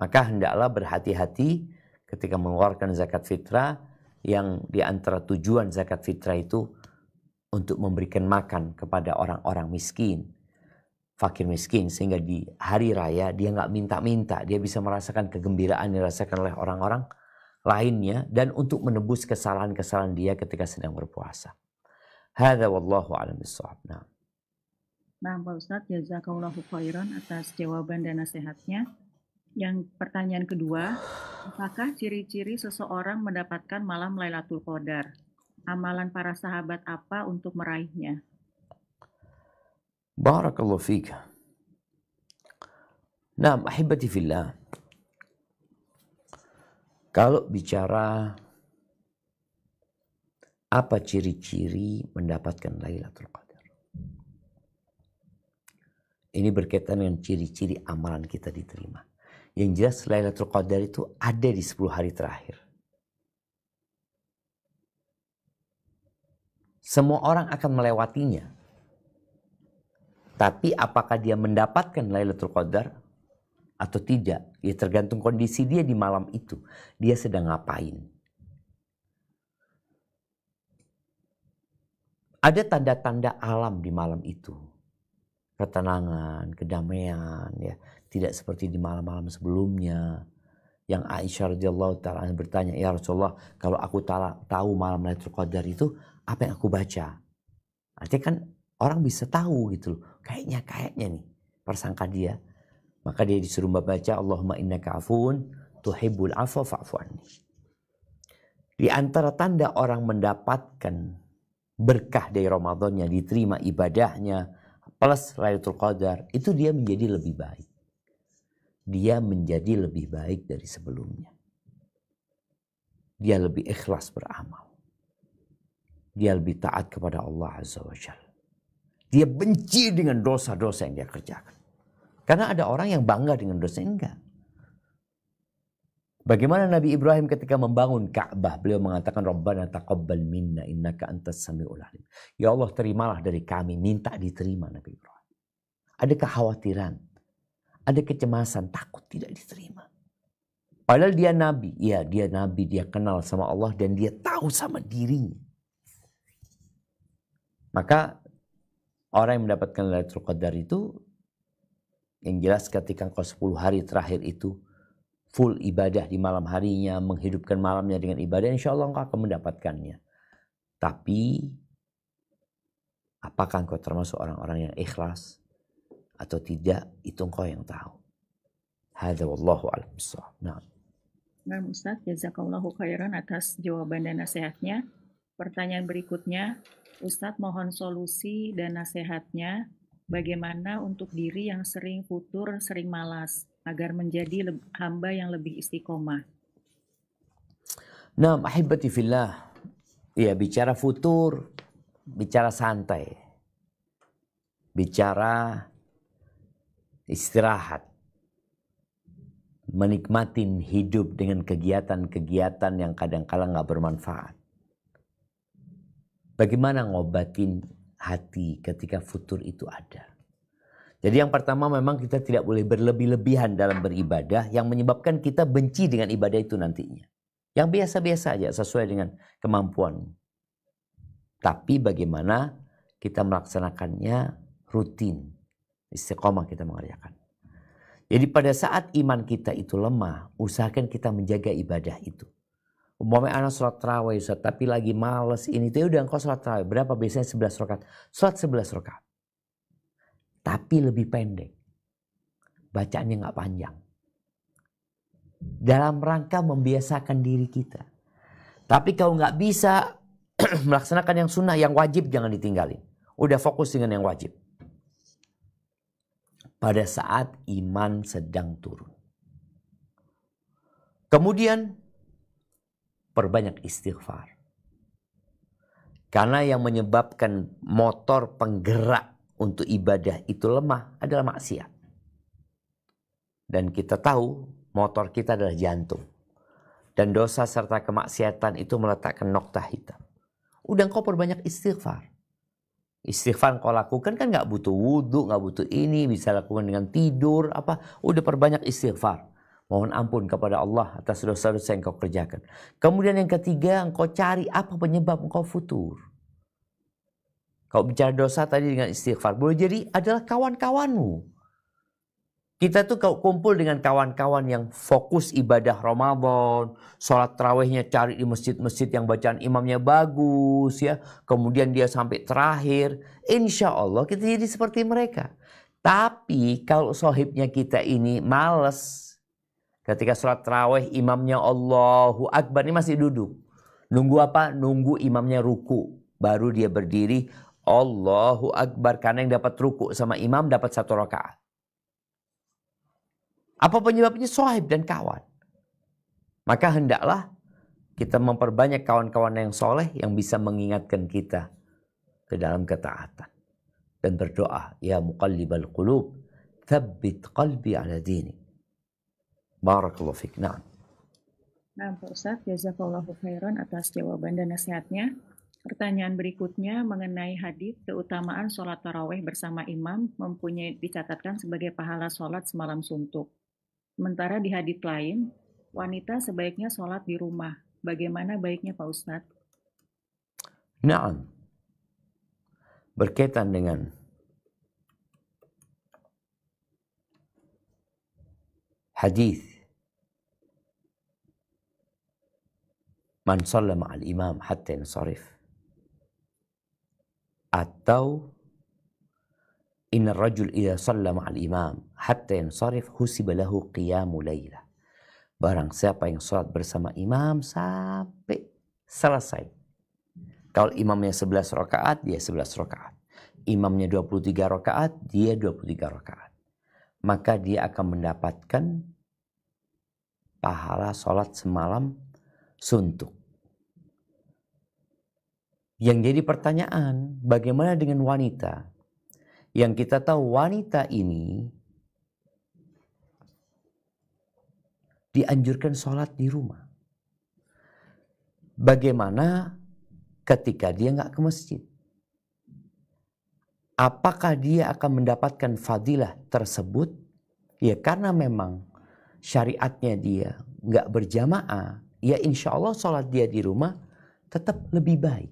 Maka hendaklah berhati-hati ketika mengeluarkan zakat fitrah yang di antara tujuan zakat fitrah itu untuk memberikan makan kepada orang-orang miskin, fakir miskin sehingga di hari raya dia nggak minta-minta, dia bisa merasakan kegembiraan dirasakan oleh orang-orang lainnya dan untuk menebus kesalahan-kesalahan dia ketika sedang berpuasa. Hada wallahu alam bisawab. Nah.
Nah, Pak Ustadz, jazakallahu khairan atas jawaban dan nasihatnya. Yang pertanyaan kedua, apakah ciri-ciri seseorang mendapatkan malam Lailatul Qadar? Amalan para sahabat apa untuk meraihnya?
Barakallahu fiik. Nah, ahibati fillah. Kalau bicara apa ciri-ciri mendapatkan Lailatul Qadar? Ini berkaitan dengan ciri-ciri amalan kita diterima. Yang jelas Lailatul Qadar itu ada di 10 hari terakhir. Semua orang akan melewatinya. Tapi apakah dia mendapatkan Lailatul Qadar atau tidak? Ya tergantung kondisi dia di malam itu. Dia sedang ngapain? Ada tanda-tanda alam di malam itu. Ketenangan, kedamaian ya, tidak seperti di malam-malam sebelumnya. Yang Aisyah radhiyallahu taala bertanya, "Ya Rasulullah, kalau aku tahu malam Lailatul Qadar itu, apa yang aku baca?" Artinya kan orang bisa tahu gitu loh. Kayaknya kayaknya nih persangka dia. Maka dia disuruh membaca Allahumma innaka afun tuhibbul afwa fa'fu Di antara tanda orang mendapatkan berkah dari Ramadannya, diterima ibadahnya, plus Lailatul Qadar, itu dia menjadi lebih baik. Dia menjadi lebih baik dari sebelumnya. Dia lebih ikhlas beramal. Dia lebih taat kepada Allah Azza wa Jal. Dia benci dengan dosa-dosa yang dia kerjakan. Karena ada orang yang bangga dengan dosa, enggak. Bagaimana Nabi Ibrahim ketika membangun Ka'bah, beliau mengatakan Rabbana taqabbal minna innaka antas samiul alim. Ya Allah, terimalah dari kami, minta diterima Nabi Ibrahim. Ada kekhawatiran, ada kecemasan, takut tidak diterima. Padahal dia nabi, ya dia nabi, dia kenal sama Allah dan dia tahu sama dirinya. Maka orang yang mendapatkan Lailatul Qadar itu yang jelas ketika kau 10 hari terakhir itu full ibadah di malam harinya, menghidupkan malamnya dengan ibadah, insya Allah engkau akan mendapatkannya. Tapi, apakah engkau termasuk orang-orang yang ikhlas atau tidak, itu engkau yang tahu. Hadha wallahu alam Nah.
Nah, Ustaz, jazakallahu khairan atas jawaban dan nasihatnya. Pertanyaan berikutnya, Ustadz mohon solusi dan nasihatnya bagaimana untuk diri yang sering futur, sering malas agar menjadi hamba yang lebih istiqomah.
Nah, ahibati fillah. Ya, bicara futur, bicara santai. Bicara istirahat. Menikmati hidup dengan kegiatan-kegiatan yang kadang-kala nggak bermanfaat. Bagaimana ngobatin hati ketika futur itu ada? Jadi yang pertama memang kita tidak boleh berlebih-lebihan dalam beribadah yang menyebabkan kita benci dengan ibadah itu nantinya. Yang biasa-biasa aja sesuai dengan kemampuan. Tapi bagaimana kita melaksanakannya rutin. Istiqomah kita mengerjakan. Jadi pada saat iman kita itu lemah, usahakan kita menjaga ibadah itu. Umumnya anak sholat terawih, tapi lagi males ini. Tuh, ya udah engkau sholat terawih. Berapa biasanya 11 rokat? Sholat 11 rokat tapi lebih pendek. Bacaannya nggak panjang. Dalam rangka membiasakan diri kita. Tapi kalau nggak bisa melaksanakan yang sunnah, yang wajib jangan ditinggalin. Udah fokus dengan yang wajib. Pada saat iman sedang turun. Kemudian perbanyak istighfar. Karena yang menyebabkan motor penggerak untuk ibadah itu lemah adalah maksiat. Dan kita tahu motor kita adalah jantung. Dan dosa serta kemaksiatan itu meletakkan nokta hitam. Udah kau perbanyak istighfar. Istighfar kau lakukan kan nggak butuh wudhu, nggak butuh ini, bisa lakukan dengan tidur, apa. Udah perbanyak istighfar. Mohon ampun kepada Allah atas dosa-dosa yang kau kerjakan. Kemudian yang ketiga, engkau cari apa penyebab engkau futur kalau bicara dosa tadi dengan istighfar, boleh jadi adalah kawan-kawanmu. Kita tuh kalau kumpul dengan kawan-kawan yang fokus ibadah Ramadan, sholat terawihnya cari di masjid-masjid yang bacaan imamnya bagus ya, kemudian dia sampai terakhir, insya Allah kita jadi seperti mereka. Tapi kalau sohibnya kita ini males, ketika sholat terawih imamnya Allahu Akbar ini masih duduk. Nunggu apa? Nunggu imamnya ruku. Baru dia berdiri, Allahu Akbar. Karena yang dapat ruku sama imam dapat satu rakaat. Apa penyebabnya? Sohib dan kawan. Maka hendaklah kita memperbanyak kawan-kawan yang soleh yang bisa mengingatkan kita ke dalam ketaatan. Dan berdoa, Ya muqallibal qulub, thabbit qalbi ala dini. Barakallahu fiqh. Nah.
Pak Ustaz, jazakallahu khairan atas jawaban dan nasihatnya. Pertanyaan berikutnya mengenai hadis keutamaan sholat taraweh bersama imam mempunyai dicatatkan sebagai pahala sholat semalam suntuk. Sementara di hadis lain, wanita sebaiknya sholat di rumah. Bagaimana baiknya Pak Ustadz?
Naam. Berkaitan dengan hadis man sallama al imam hatta yansarif atau Inna rajul idha salla al imam hatta yansarif husiba lahu qiyamu layla. Barang siapa yang sholat bersama imam sampai selesai. Kalau imamnya 11 rakaat, dia 11 rakaat. Imamnya 23 rakaat, dia 23 rakaat. Maka dia akan mendapatkan pahala sholat semalam suntuk. Yang jadi pertanyaan, bagaimana dengan wanita? Yang kita tahu wanita ini dianjurkan sholat di rumah. Bagaimana ketika dia nggak ke masjid? Apakah dia akan mendapatkan fadilah tersebut? Ya karena memang syariatnya dia nggak berjamaah, ya insya Allah sholat dia di rumah tetap lebih baik.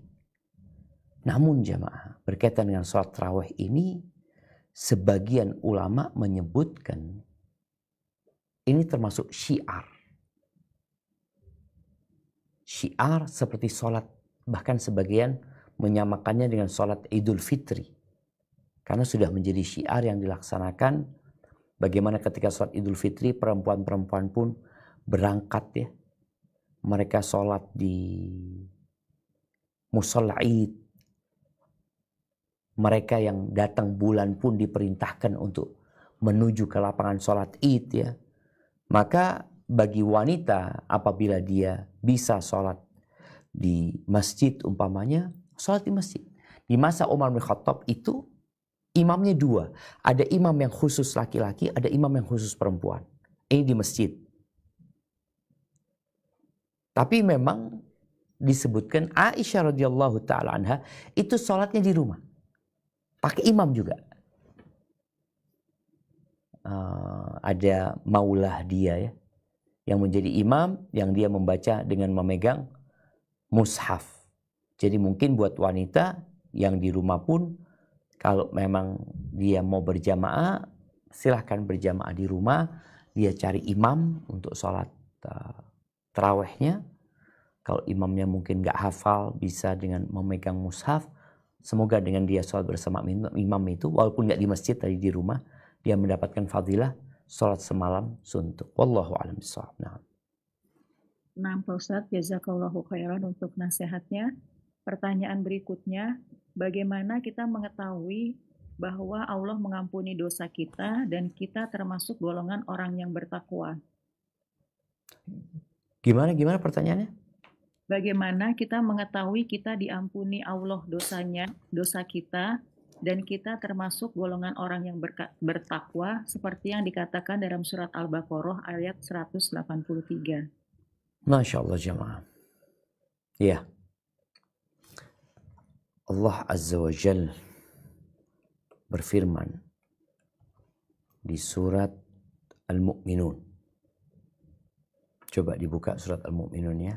Namun jamaah berkaitan dengan sholat terawih ini sebagian ulama menyebutkan ini termasuk syiar. Syiar seperti sholat bahkan sebagian menyamakannya dengan sholat idul fitri. Karena sudah menjadi syiar yang dilaksanakan bagaimana ketika sholat idul fitri perempuan-perempuan pun berangkat ya. Mereka sholat di musolaid mereka yang datang bulan pun diperintahkan untuk menuju ke lapangan sholat id ya. Maka bagi wanita apabila dia bisa sholat di masjid umpamanya, sholat di masjid. Di masa Umar bin Khattab itu imamnya dua. Ada imam yang khusus laki-laki, ada imam yang khusus perempuan. Ini di masjid. Tapi memang disebutkan Aisyah radhiyallahu taala anha itu sholatnya di rumah pakai imam juga. Uh, ada maulah dia ya, yang menjadi imam, yang dia membaca dengan memegang mushaf. Jadi mungkin buat wanita yang di rumah pun, kalau memang dia mau berjamaah, silahkan berjamaah di rumah. Dia cari imam untuk sholat uh, ah, terawihnya. Kalau imamnya mungkin gak hafal, bisa dengan memegang mushaf Semoga dengan dia sholat bersama imam itu, walaupun nggak di masjid tadi di rumah, dia mendapatkan fadilah sholat semalam suntuk. Wallahu a'lam sholat. Nah.
Nah, Pak Ustaz, jazakallahu khairan untuk nasihatnya. Pertanyaan berikutnya, bagaimana kita mengetahui bahwa Allah mengampuni dosa kita dan kita termasuk golongan orang yang bertakwa?
Gimana gimana pertanyaannya?
bagaimana kita mengetahui kita diampuni Allah dosanya, dosa kita, dan kita termasuk golongan orang yang bertakwa seperti yang dikatakan dalam surat Al-Baqarah ayat 183.
Masya Allah jemaah. Ya. Allah Azza wa Jal berfirman di surat Al-Mu'minun. Coba dibuka surat Al-Mu'minun ya.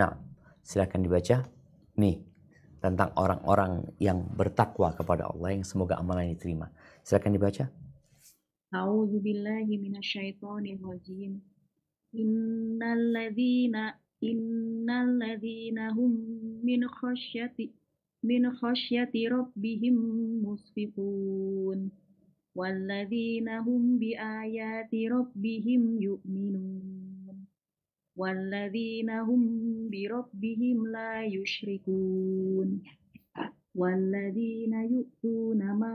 Nah, silakan dibaca nih tentang orang-orang yang bertakwa kepada Allah yang semoga amalan diterima. Silakan dibaca.
A'udzu billahi minasyaitonir rajim. Innal hum min khasyati min khasyati rabbihim musfiqun. Walladzina hum biayati rabbihim yu'minun. والذين هم بربهم لا يشركون والذين يؤتون ما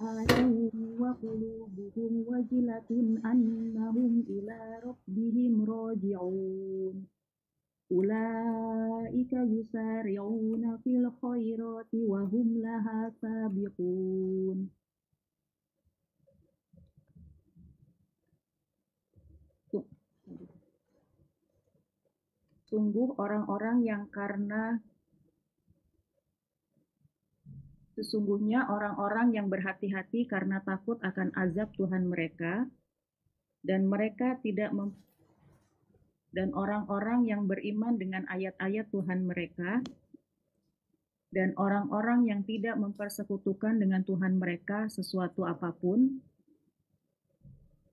آتوا وقلوبهم وجلة أنهم إلى ربهم راجعون أولئك يسارعون في الخيرات وهم لها سابقون Sungguh orang-orang yang karena Sesungguhnya orang-orang yang berhati-hati karena takut akan azab Tuhan mereka dan mereka tidak mem dan orang-orang yang beriman dengan ayat-ayat Tuhan mereka dan orang-orang yang tidak mempersekutukan dengan Tuhan mereka sesuatu apapun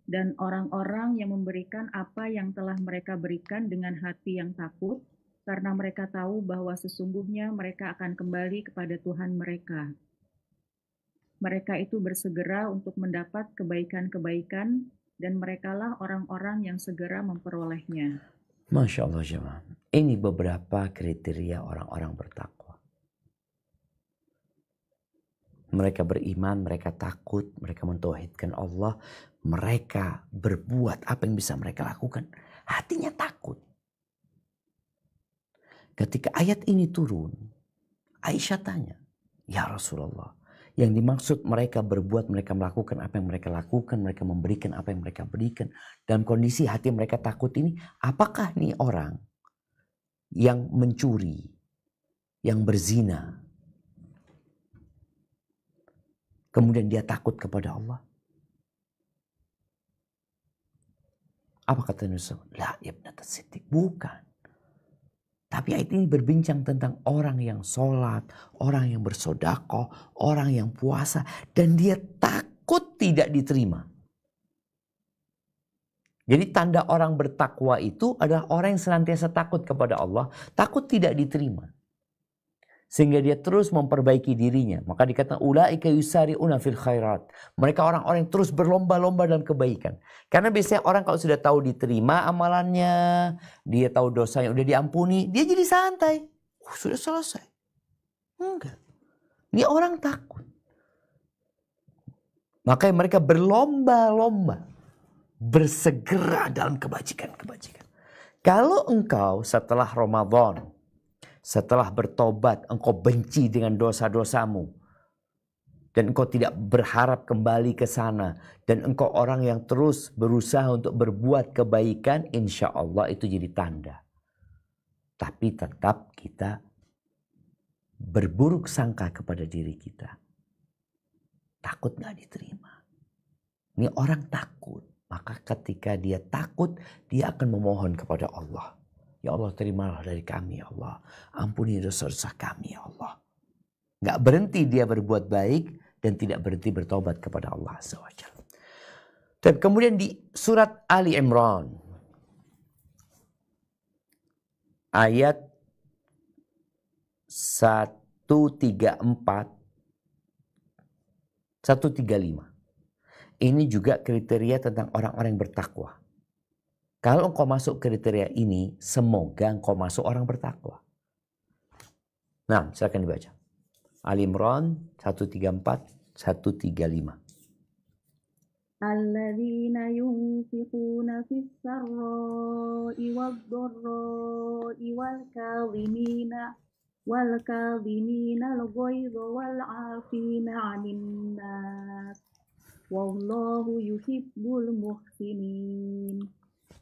dan orang-orang yang memberikan apa yang telah mereka berikan dengan hati yang takut, karena mereka tahu bahwa sesungguhnya mereka akan kembali kepada Tuhan mereka. Mereka itu bersegera untuk mendapat kebaikan-kebaikan, dan merekalah orang-orang yang segera memperolehnya.
Masya Allah, jemaah. Ini beberapa kriteria orang-orang bertakwa. Mereka beriman, mereka takut, mereka mentauhidkan Allah, mereka berbuat apa yang bisa mereka lakukan. Hatinya takut. Ketika ayat ini turun, Aisyah tanya, "Ya Rasulullah, yang dimaksud mereka berbuat, mereka melakukan apa yang mereka lakukan, mereka memberikan apa yang mereka berikan. dan kondisi hati mereka takut ini, apakah nih orang yang mencuri, yang berzina, Kemudian dia takut kepada Allah. Apa kata Nabi La ibn siddiq. Bukan. Tapi ayat ini berbincang tentang orang yang sholat, orang yang bersodako, orang yang puasa. Dan dia takut tidak diterima. Jadi tanda orang bertakwa itu adalah orang yang senantiasa takut kepada Allah, takut tidak diterima sehingga dia terus memperbaiki dirinya. Maka dikatakan ulaika yusari'una fil khairat. Mereka orang-orang yang terus berlomba-lomba dalam kebaikan. Karena biasanya orang kalau sudah tahu diterima amalannya, dia tahu dosanya udah diampuni, dia jadi santai. Oh, sudah selesai. Enggak. Ini orang takut. Makanya mereka berlomba-lomba bersegera dalam kebajikan-kebajikan. Kalau engkau setelah Ramadan setelah bertobat, engkau benci dengan dosa-dosamu. Dan engkau tidak berharap kembali ke sana. Dan engkau orang yang terus berusaha untuk berbuat kebaikan. Insya Allah itu jadi tanda. Tapi tetap kita berburuk sangka kepada diri kita. Takut nggak diterima. Ini orang takut. Maka ketika dia takut, dia akan memohon kepada Allah. Ya Allah terimalah dari kami ya Allah. Ampuni dosa-dosa kami ya Allah. Gak berhenti dia berbuat baik dan tidak berhenti bertobat kepada Allah SWT. Dan kemudian di surat Ali Imran. Ayat 134 135. Ini juga kriteria tentang orang-orang yang bertakwa. Kalau engkau masuk kriteria ini, semoga engkau masuk orang bertakwa. Nah, silakan dibaca. Alimron Imran 134 135.
الذين wal في wal والضراء al-ghayza wal والعافين 'anil nas. Wallahu yuhibbul muhsinin.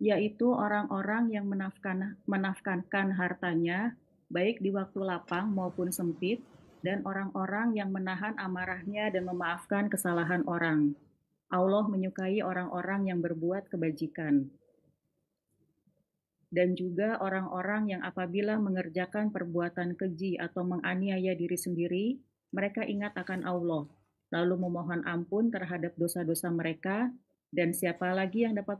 yaitu orang-orang yang menafkan, menafkankan hartanya, baik di waktu lapang maupun sempit, dan orang-orang yang menahan amarahnya dan memaafkan kesalahan orang. Allah menyukai orang-orang yang berbuat kebajikan dan juga orang-orang yang apabila mengerjakan perbuatan keji atau menganiaya diri sendiri, mereka ingat akan Allah, lalu memohon ampun terhadap dosa-dosa mereka dan siapa lagi yang dapat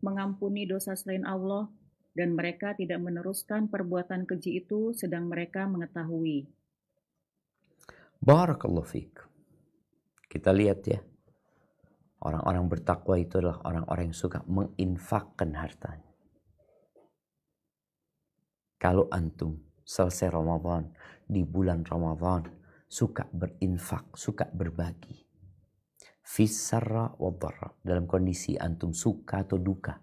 mengampuni dosa selain Allah? Dan mereka tidak meneruskan perbuatan keji itu sedang mereka mengetahui.
Barakallahu fiqh. Kita lihat ya. Orang-orang bertakwa itu adalah orang-orang yang suka menginfakkan hartanya. Kalau antum selesai Ramadan, di bulan Ramadan, suka berinfak, suka berbagi Fisarra wa Dalam kondisi antum suka atau duka.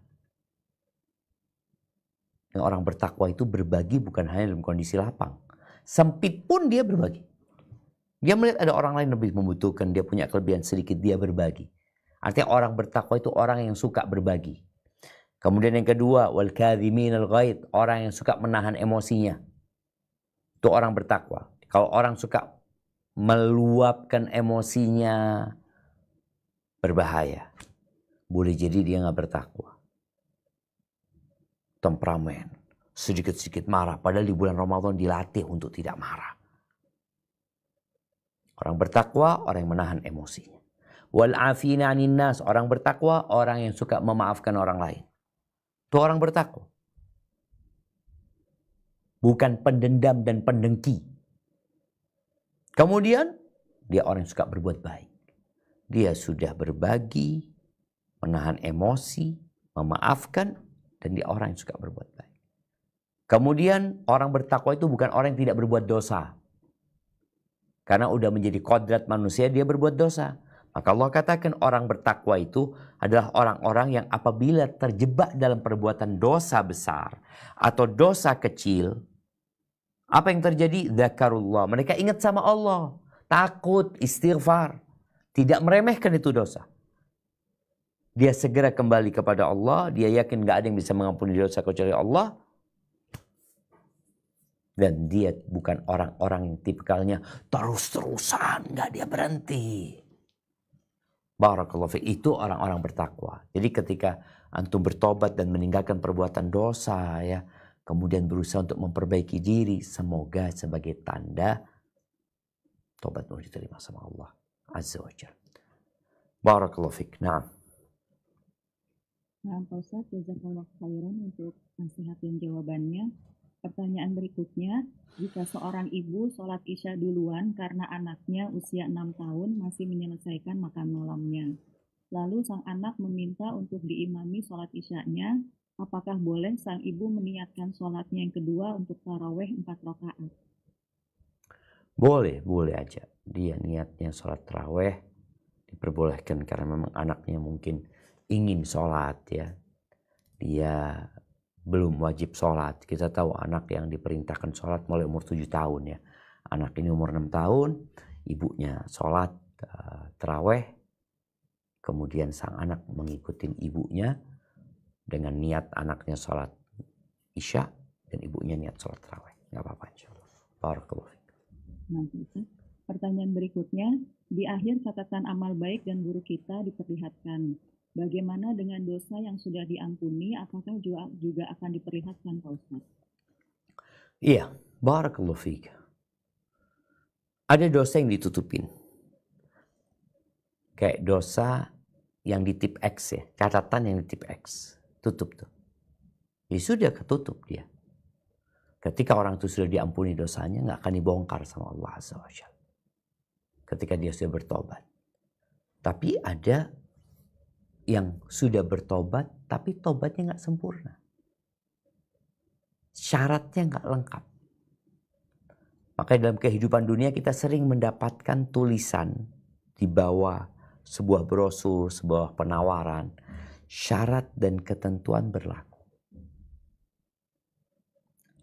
Yang orang bertakwa itu berbagi bukan hanya dalam kondisi lapang. Sempit pun dia berbagi. Dia melihat ada orang lain lebih membutuhkan, dia punya kelebihan sedikit, dia berbagi. Artinya orang bertakwa itu orang yang suka berbagi. Kemudian yang kedua, wal al ghaid, orang yang suka menahan emosinya. Itu orang bertakwa. Kalau orang suka meluapkan emosinya, berbahaya. Boleh jadi dia nggak bertakwa. Temperamen, sedikit-sedikit marah. Padahal di bulan Ramadan dilatih untuk tidak marah. Orang bertakwa, orang yang menahan emosinya. Wal afina nas, orang bertakwa, orang yang suka memaafkan orang lain. Itu orang bertakwa. Bukan pendendam dan pendengki. Kemudian, dia orang yang suka berbuat baik dia sudah berbagi, menahan emosi, memaafkan, dan dia orang yang suka berbuat baik. Kemudian orang bertakwa itu bukan orang yang tidak berbuat dosa. Karena udah menjadi kodrat manusia dia berbuat dosa. Maka Allah katakan orang bertakwa itu adalah orang-orang yang apabila terjebak dalam perbuatan dosa besar atau dosa kecil, apa yang terjadi? Zakarullah. Mereka ingat sama Allah. Takut, istighfar. Tidak meremehkan itu dosa. Dia segera kembali kepada Allah. Dia yakin gak ada yang bisa mengampuni dosa kecuali Allah. Dan dia bukan orang-orang yang tipikalnya terus-terusan gak dia berhenti. Barakallahu fi itu orang-orang bertakwa. Jadi ketika antum bertobat dan meninggalkan perbuatan dosa ya, kemudian berusaha untuk memperbaiki diri, semoga sebagai tanda tobatmu diterima sama Allah. عز وجل بارك الله فيك نعم
Nah, Pak Ustadz, jazakallah khairan untuk nasihat dan jawabannya. Pertanyaan berikutnya, jika seorang ibu sholat isya duluan karena anaknya usia 6 tahun masih menyelesaikan makan malamnya, lalu sang anak meminta untuk diimami sholat isyanya, apakah boleh sang ibu meniatkan sholatnya yang kedua untuk taraweh 4 rakaat?
boleh boleh aja dia niatnya sholat teraweh diperbolehkan karena memang anaknya mungkin ingin sholat ya dia belum wajib sholat kita tahu anak yang diperintahkan sholat mulai umur 7 tahun ya anak ini umur 6 tahun ibunya sholat eh, terawih kemudian sang anak mengikuti ibunya dengan niat anaknya sholat isya dan ibunya niat sholat teraweh nggak apa-apa insya Allah Barakallahu
Nah, pertanyaan berikutnya, di akhir catatan amal baik dan buruk kita diperlihatkan. Bagaimana dengan dosa yang sudah diampuni, apakah juga, akan diperlihatkan Pak Ustaz?
Iya, barakallahu fika. Ada dosa yang ditutupin. Kayak dosa yang di tip X ya, catatan yang di tip X. Tutup tuh. Ya sudah ketutup dia. Ketika orang itu sudah diampuni dosanya, nggak akan dibongkar sama Allah Azza wa Jal. Ketika dia sudah bertobat. Tapi ada yang sudah bertobat, tapi tobatnya nggak sempurna. Syaratnya nggak lengkap. Makanya dalam kehidupan dunia kita sering mendapatkan tulisan di bawah sebuah brosur, sebuah penawaran. Syarat dan ketentuan berlaku.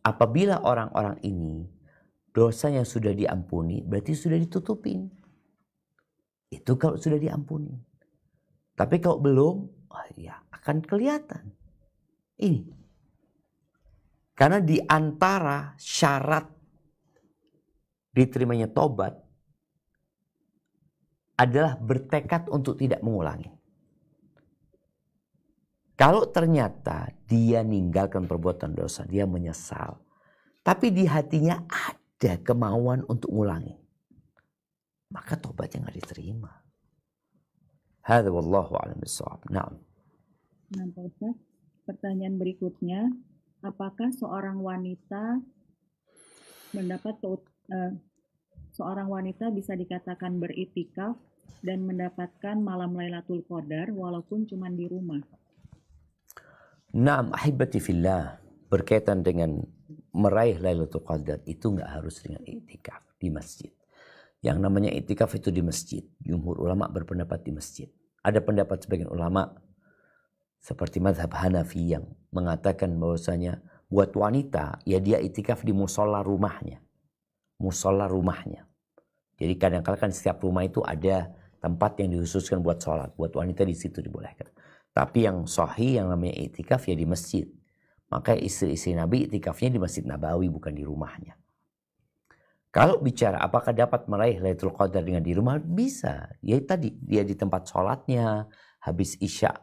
Apabila orang-orang ini dosanya sudah diampuni, berarti sudah ditutupin. Itu kalau sudah diampuni. Tapi kalau belum, oh ya akan kelihatan. Ini. Karena di antara syarat diterimanya tobat adalah bertekad untuk tidak mengulangi. Kalau ternyata dia meninggalkan perbuatan dosa, dia menyesal. Tapi di hatinya ada kemauan untuk ngulangi. Maka tobatnya nggak diterima. Hadha wallahu a'lam bisawab. Naam.
Nah, pertanyaan berikutnya, apakah seorang wanita mendapat eh, seorang wanita bisa dikatakan beritikaf dan mendapatkan malam Lailatul Qadar walaupun cuma di rumah?
Naam ahibati fillah berkaitan dengan meraih Lailatul Qadar itu nggak harus dengan itikaf di masjid. Yang namanya itikaf itu di masjid. Jumhur ulama berpendapat di masjid. Ada pendapat sebagian ulama seperti madhab Hanafi yang mengatakan bahwasanya buat wanita ya dia itikaf di musola rumahnya. Musola rumahnya. Jadi kadang-kadang kan setiap rumah itu ada tempat yang dikhususkan buat sholat. Buat wanita di situ dibolehkan. Tapi yang sahih yang namanya itikaf ya di masjid. Maka istri-istri Nabi itikafnya di Masjid Nabawi bukan di rumahnya. Kalau bicara apakah dapat meraih Lailatul Qadar dengan di rumah? Bisa. Ya tadi dia di tempat sholatnya, habis isya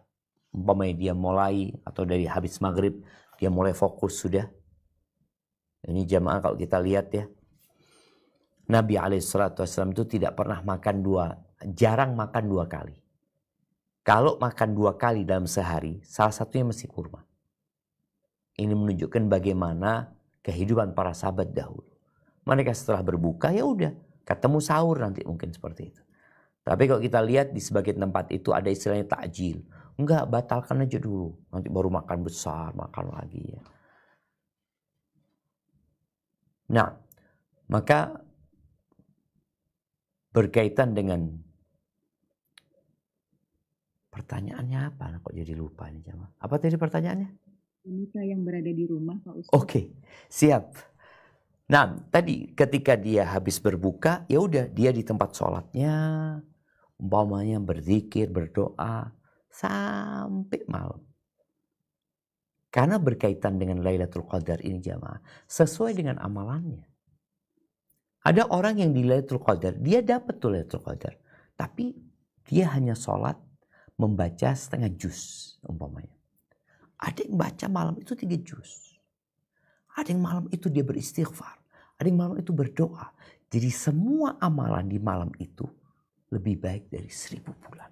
umpamanya dia mulai atau dari habis maghrib dia mulai fokus sudah. Ini jamaah kalau kita lihat ya. Nabi alaihissalatu itu tidak pernah makan dua, jarang makan dua kali. Kalau makan dua kali dalam sehari, salah satunya mesti kurma. Ini menunjukkan bagaimana kehidupan para sahabat dahulu. Mereka setelah berbuka ya udah ketemu sahur nanti mungkin seperti itu. Tapi kalau kita lihat di sebagian tempat itu ada istilahnya takjil. Enggak, batalkan aja dulu. Nanti baru makan besar, makan lagi ya. Nah, maka berkaitan dengan Pertanyaannya apa? Kok jadi lupa ini jamaah? Apa tadi pertanyaannya?
Wanita yang berada di rumah Pak Ustaz.
Oke, okay. siap. Nah, tadi ketika dia habis berbuka, ya udah dia di tempat sholatnya, umpamanya berzikir, berdoa sampai malam. Karena berkaitan dengan Lailatul Qadar ini jamaah, sesuai dengan amalannya. Ada orang yang di Lailatul Qadar, dia dapat tuh Lailatul Qadar, tapi dia hanya sholat membaca setengah jus umpamanya. Ada yang baca malam itu tiga jus Ada yang malam itu dia beristighfar. Ada yang malam itu berdoa. Jadi semua amalan di malam itu lebih baik dari seribu bulan.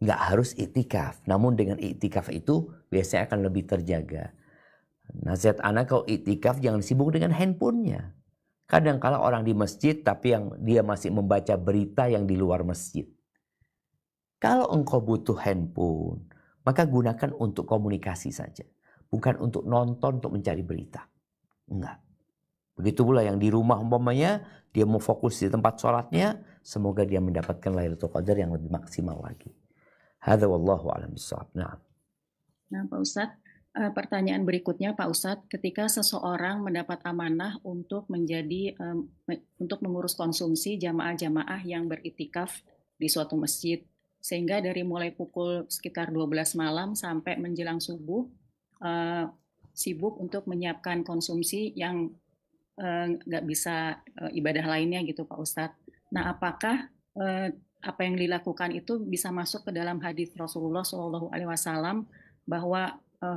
Nggak harus itikaf. Namun dengan itikaf itu biasanya akan lebih terjaga. Nasihat anak kalau itikaf jangan sibuk dengan handphonenya. Kadang kala orang di masjid tapi yang dia masih membaca berita yang di luar masjid. Kalau engkau butuh handphone, maka gunakan untuk komunikasi saja. Bukan untuk nonton, untuk mencari berita. Enggak. Begitu pula yang di rumah umpamanya, dia mau fokus di tempat sholatnya, semoga dia mendapatkan Lailatul Qadar yang lebih maksimal lagi. Hadha wallahu a'lam bishawab. Nah.
Nah, Pak Ustadz, eh, pertanyaan berikutnya Pak Ustadz, ketika seseorang mendapat amanah untuk menjadi eh, untuk mengurus konsumsi jamaah-jamaah yang beritikaf di suatu masjid sehingga dari mulai pukul sekitar 12 malam sampai menjelang subuh uh, sibuk untuk menyiapkan konsumsi yang eh, nggak uh, bisa uh, ibadah lainnya gitu Pak Ustadz. Nah apakah uh, apa yang dilakukan itu bisa masuk ke dalam hadis Rasulullah Shallallahu Alaihi Wasallam bahwa uh,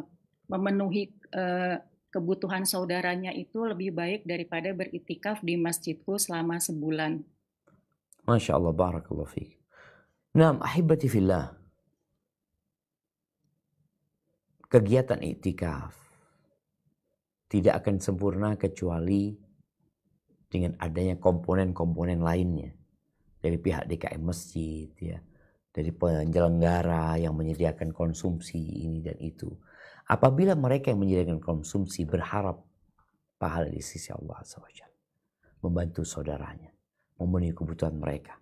memenuhi uh, kebutuhan saudaranya itu lebih baik daripada beritikaf di masjidku selama sebulan.
Masya Allah, barakallah fiqh. Nah, ahibati fillah. Kegiatan iktikaf tidak akan sempurna kecuali dengan adanya komponen-komponen lainnya dari pihak DKM masjid ya dari penyelenggara yang menyediakan konsumsi ini dan itu apabila mereka yang menyediakan konsumsi berharap pahala di sisi Allah SWT membantu saudaranya memenuhi kebutuhan mereka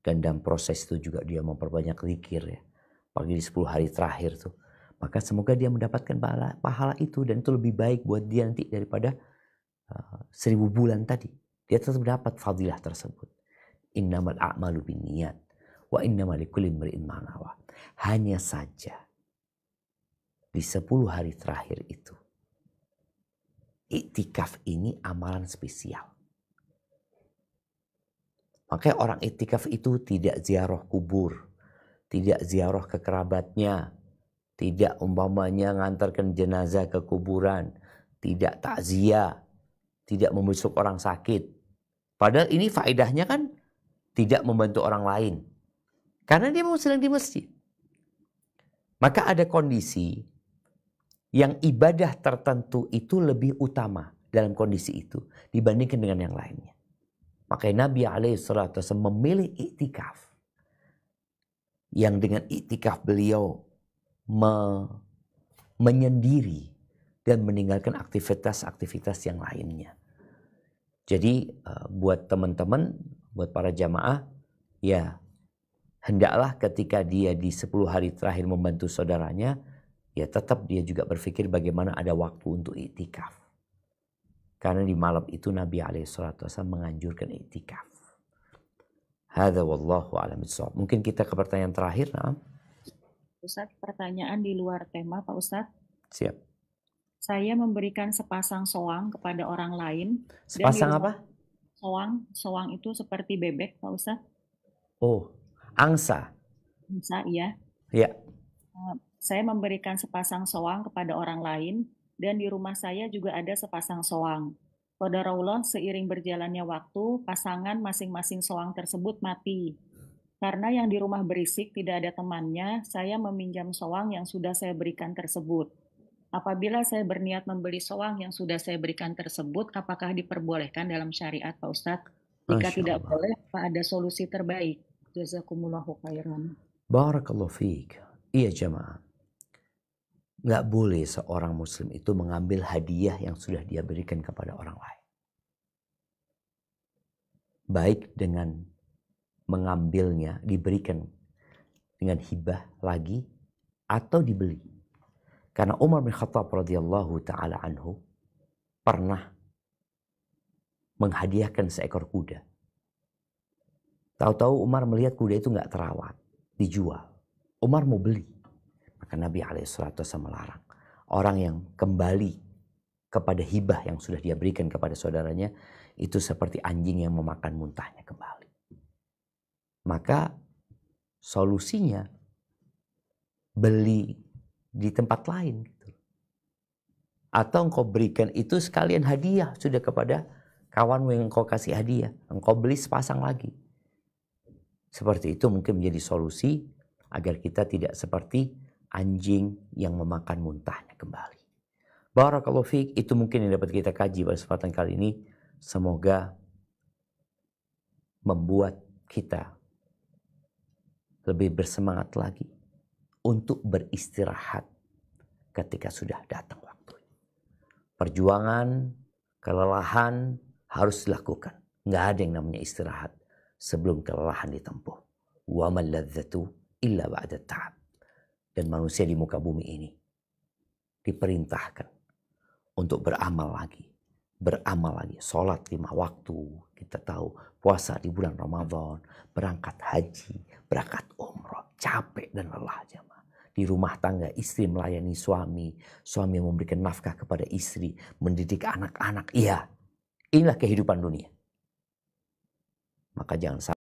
dan dalam proses itu juga dia memperbanyak zikir ya pagi di 10 hari terakhir tuh maka semoga dia mendapatkan pahala, pahala itu dan itu lebih baik buat dia nanti daripada uh, seribu bulan tadi dia tetap dapat fadilah tersebut innamal a'malu binniyat wa innamal likulli imri'in ma'nawa hanya saja di 10 hari terakhir itu iktikaf ini amalan spesial Makanya orang itikaf itu tidak ziarah kubur, tidak ziarah ke kerabatnya, tidak umpamanya ngantarkan jenazah ke kuburan, tidak takziah, tidak membusuk orang sakit. Padahal ini faedahnya kan tidak membantu orang lain. Karena dia mau sedang di masjid. Maka ada kondisi yang ibadah tertentu itu lebih utama dalam kondisi itu dibandingkan dengan yang lainnya. Makanya Nabi alaihissalatu memilih itikaf Yang dengan itikaf beliau me menyendiri dan meninggalkan aktivitas-aktivitas yang lainnya. Jadi e, buat teman-teman, buat para jamaah, ya hendaklah ketika dia di 10 hari terakhir membantu saudaranya, ya tetap dia juga berpikir bagaimana ada waktu untuk itikaf. Karena di malam itu Nabi SAW menganjurkan iktikaf. Hada wallahu alam Mungkin kita ke pertanyaan terakhir, Naam.
Ustaz, pertanyaan di luar tema, Pak Ustaz. Siap. Saya memberikan sepasang soang kepada orang lain. Sepasang apa? Soang, soang itu seperti bebek, Pak Ustaz.
Oh, angsa.
Angsa, iya. Iya. Eh, saya memberikan sepasang soang kepada orang lain dan di rumah saya juga ada sepasang soang. Pada Raulon, seiring berjalannya waktu, pasangan masing-masing soang tersebut mati. Karena yang di rumah berisik tidak ada temannya, saya meminjam soang yang sudah saya berikan tersebut. Apabila saya berniat membeli soang yang sudah saya berikan tersebut, apakah diperbolehkan dalam syariat, Pak Ustadz? Jika tidak boleh, pak ada solusi terbaik? Jazakumullahu khairan.
Barakallahu fiik. Iya jemaah nggak boleh seorang muslim itu mengambil hadiah yang sudah dia berikan kepada orang lain. Baik dengan mengambilnya diberikan dengan hibah lagi atau dibeli. Karena Umar bin Khattab radhiyallahu taala anhu pernah menghadiahkan seekor kuda. Tahu-tahu Umar melihat kuda itu nggak terawat, dijual. Umar mau beli. Maka Nabi SAW melarang orang yang kembali kepada hibah yang sudah dia berikan kepada saudaranya itu seperti anjing yang memakan muntahnya kembali. Maka solusinya beli di tempat lain gitu. Atau engkau berikan itu sekalian hadiah sudah kepada kawan yang engkau kasih hadiah, engkau beli sepasang lagi. Seperti itu mungkin menjadi solusi agar kita tidak seperti anjing yang memakan muntahnya kembali. Barakallahu fiik, itu mungkin yang dapat kita kaji pada kesempatan kali ini. Semoga membuat kita lebih bersemangat lagi untuk beristirahat ketika sudah datang waktunya. Perjuangan, kelelahan harus dilakukan. Nggak ada yang namanya istirahat sebelum kelelahan ditempuh. Wa illa ba'da ta'ab dan manusia di muka bumi ini diperintahkan untuk beramal lagi. Beramal lagi, sholat lima waktu, kita tahu puasa di bulan Ramadan, berangkat haji, berangkat umroh, capek dan lelah jemaah. Di rumah tangga istri melayani suami, suami memberikan nafkah kepada
istri, mendidik anak-anak. Iya, inilah kehidupan dunia. Maka jangan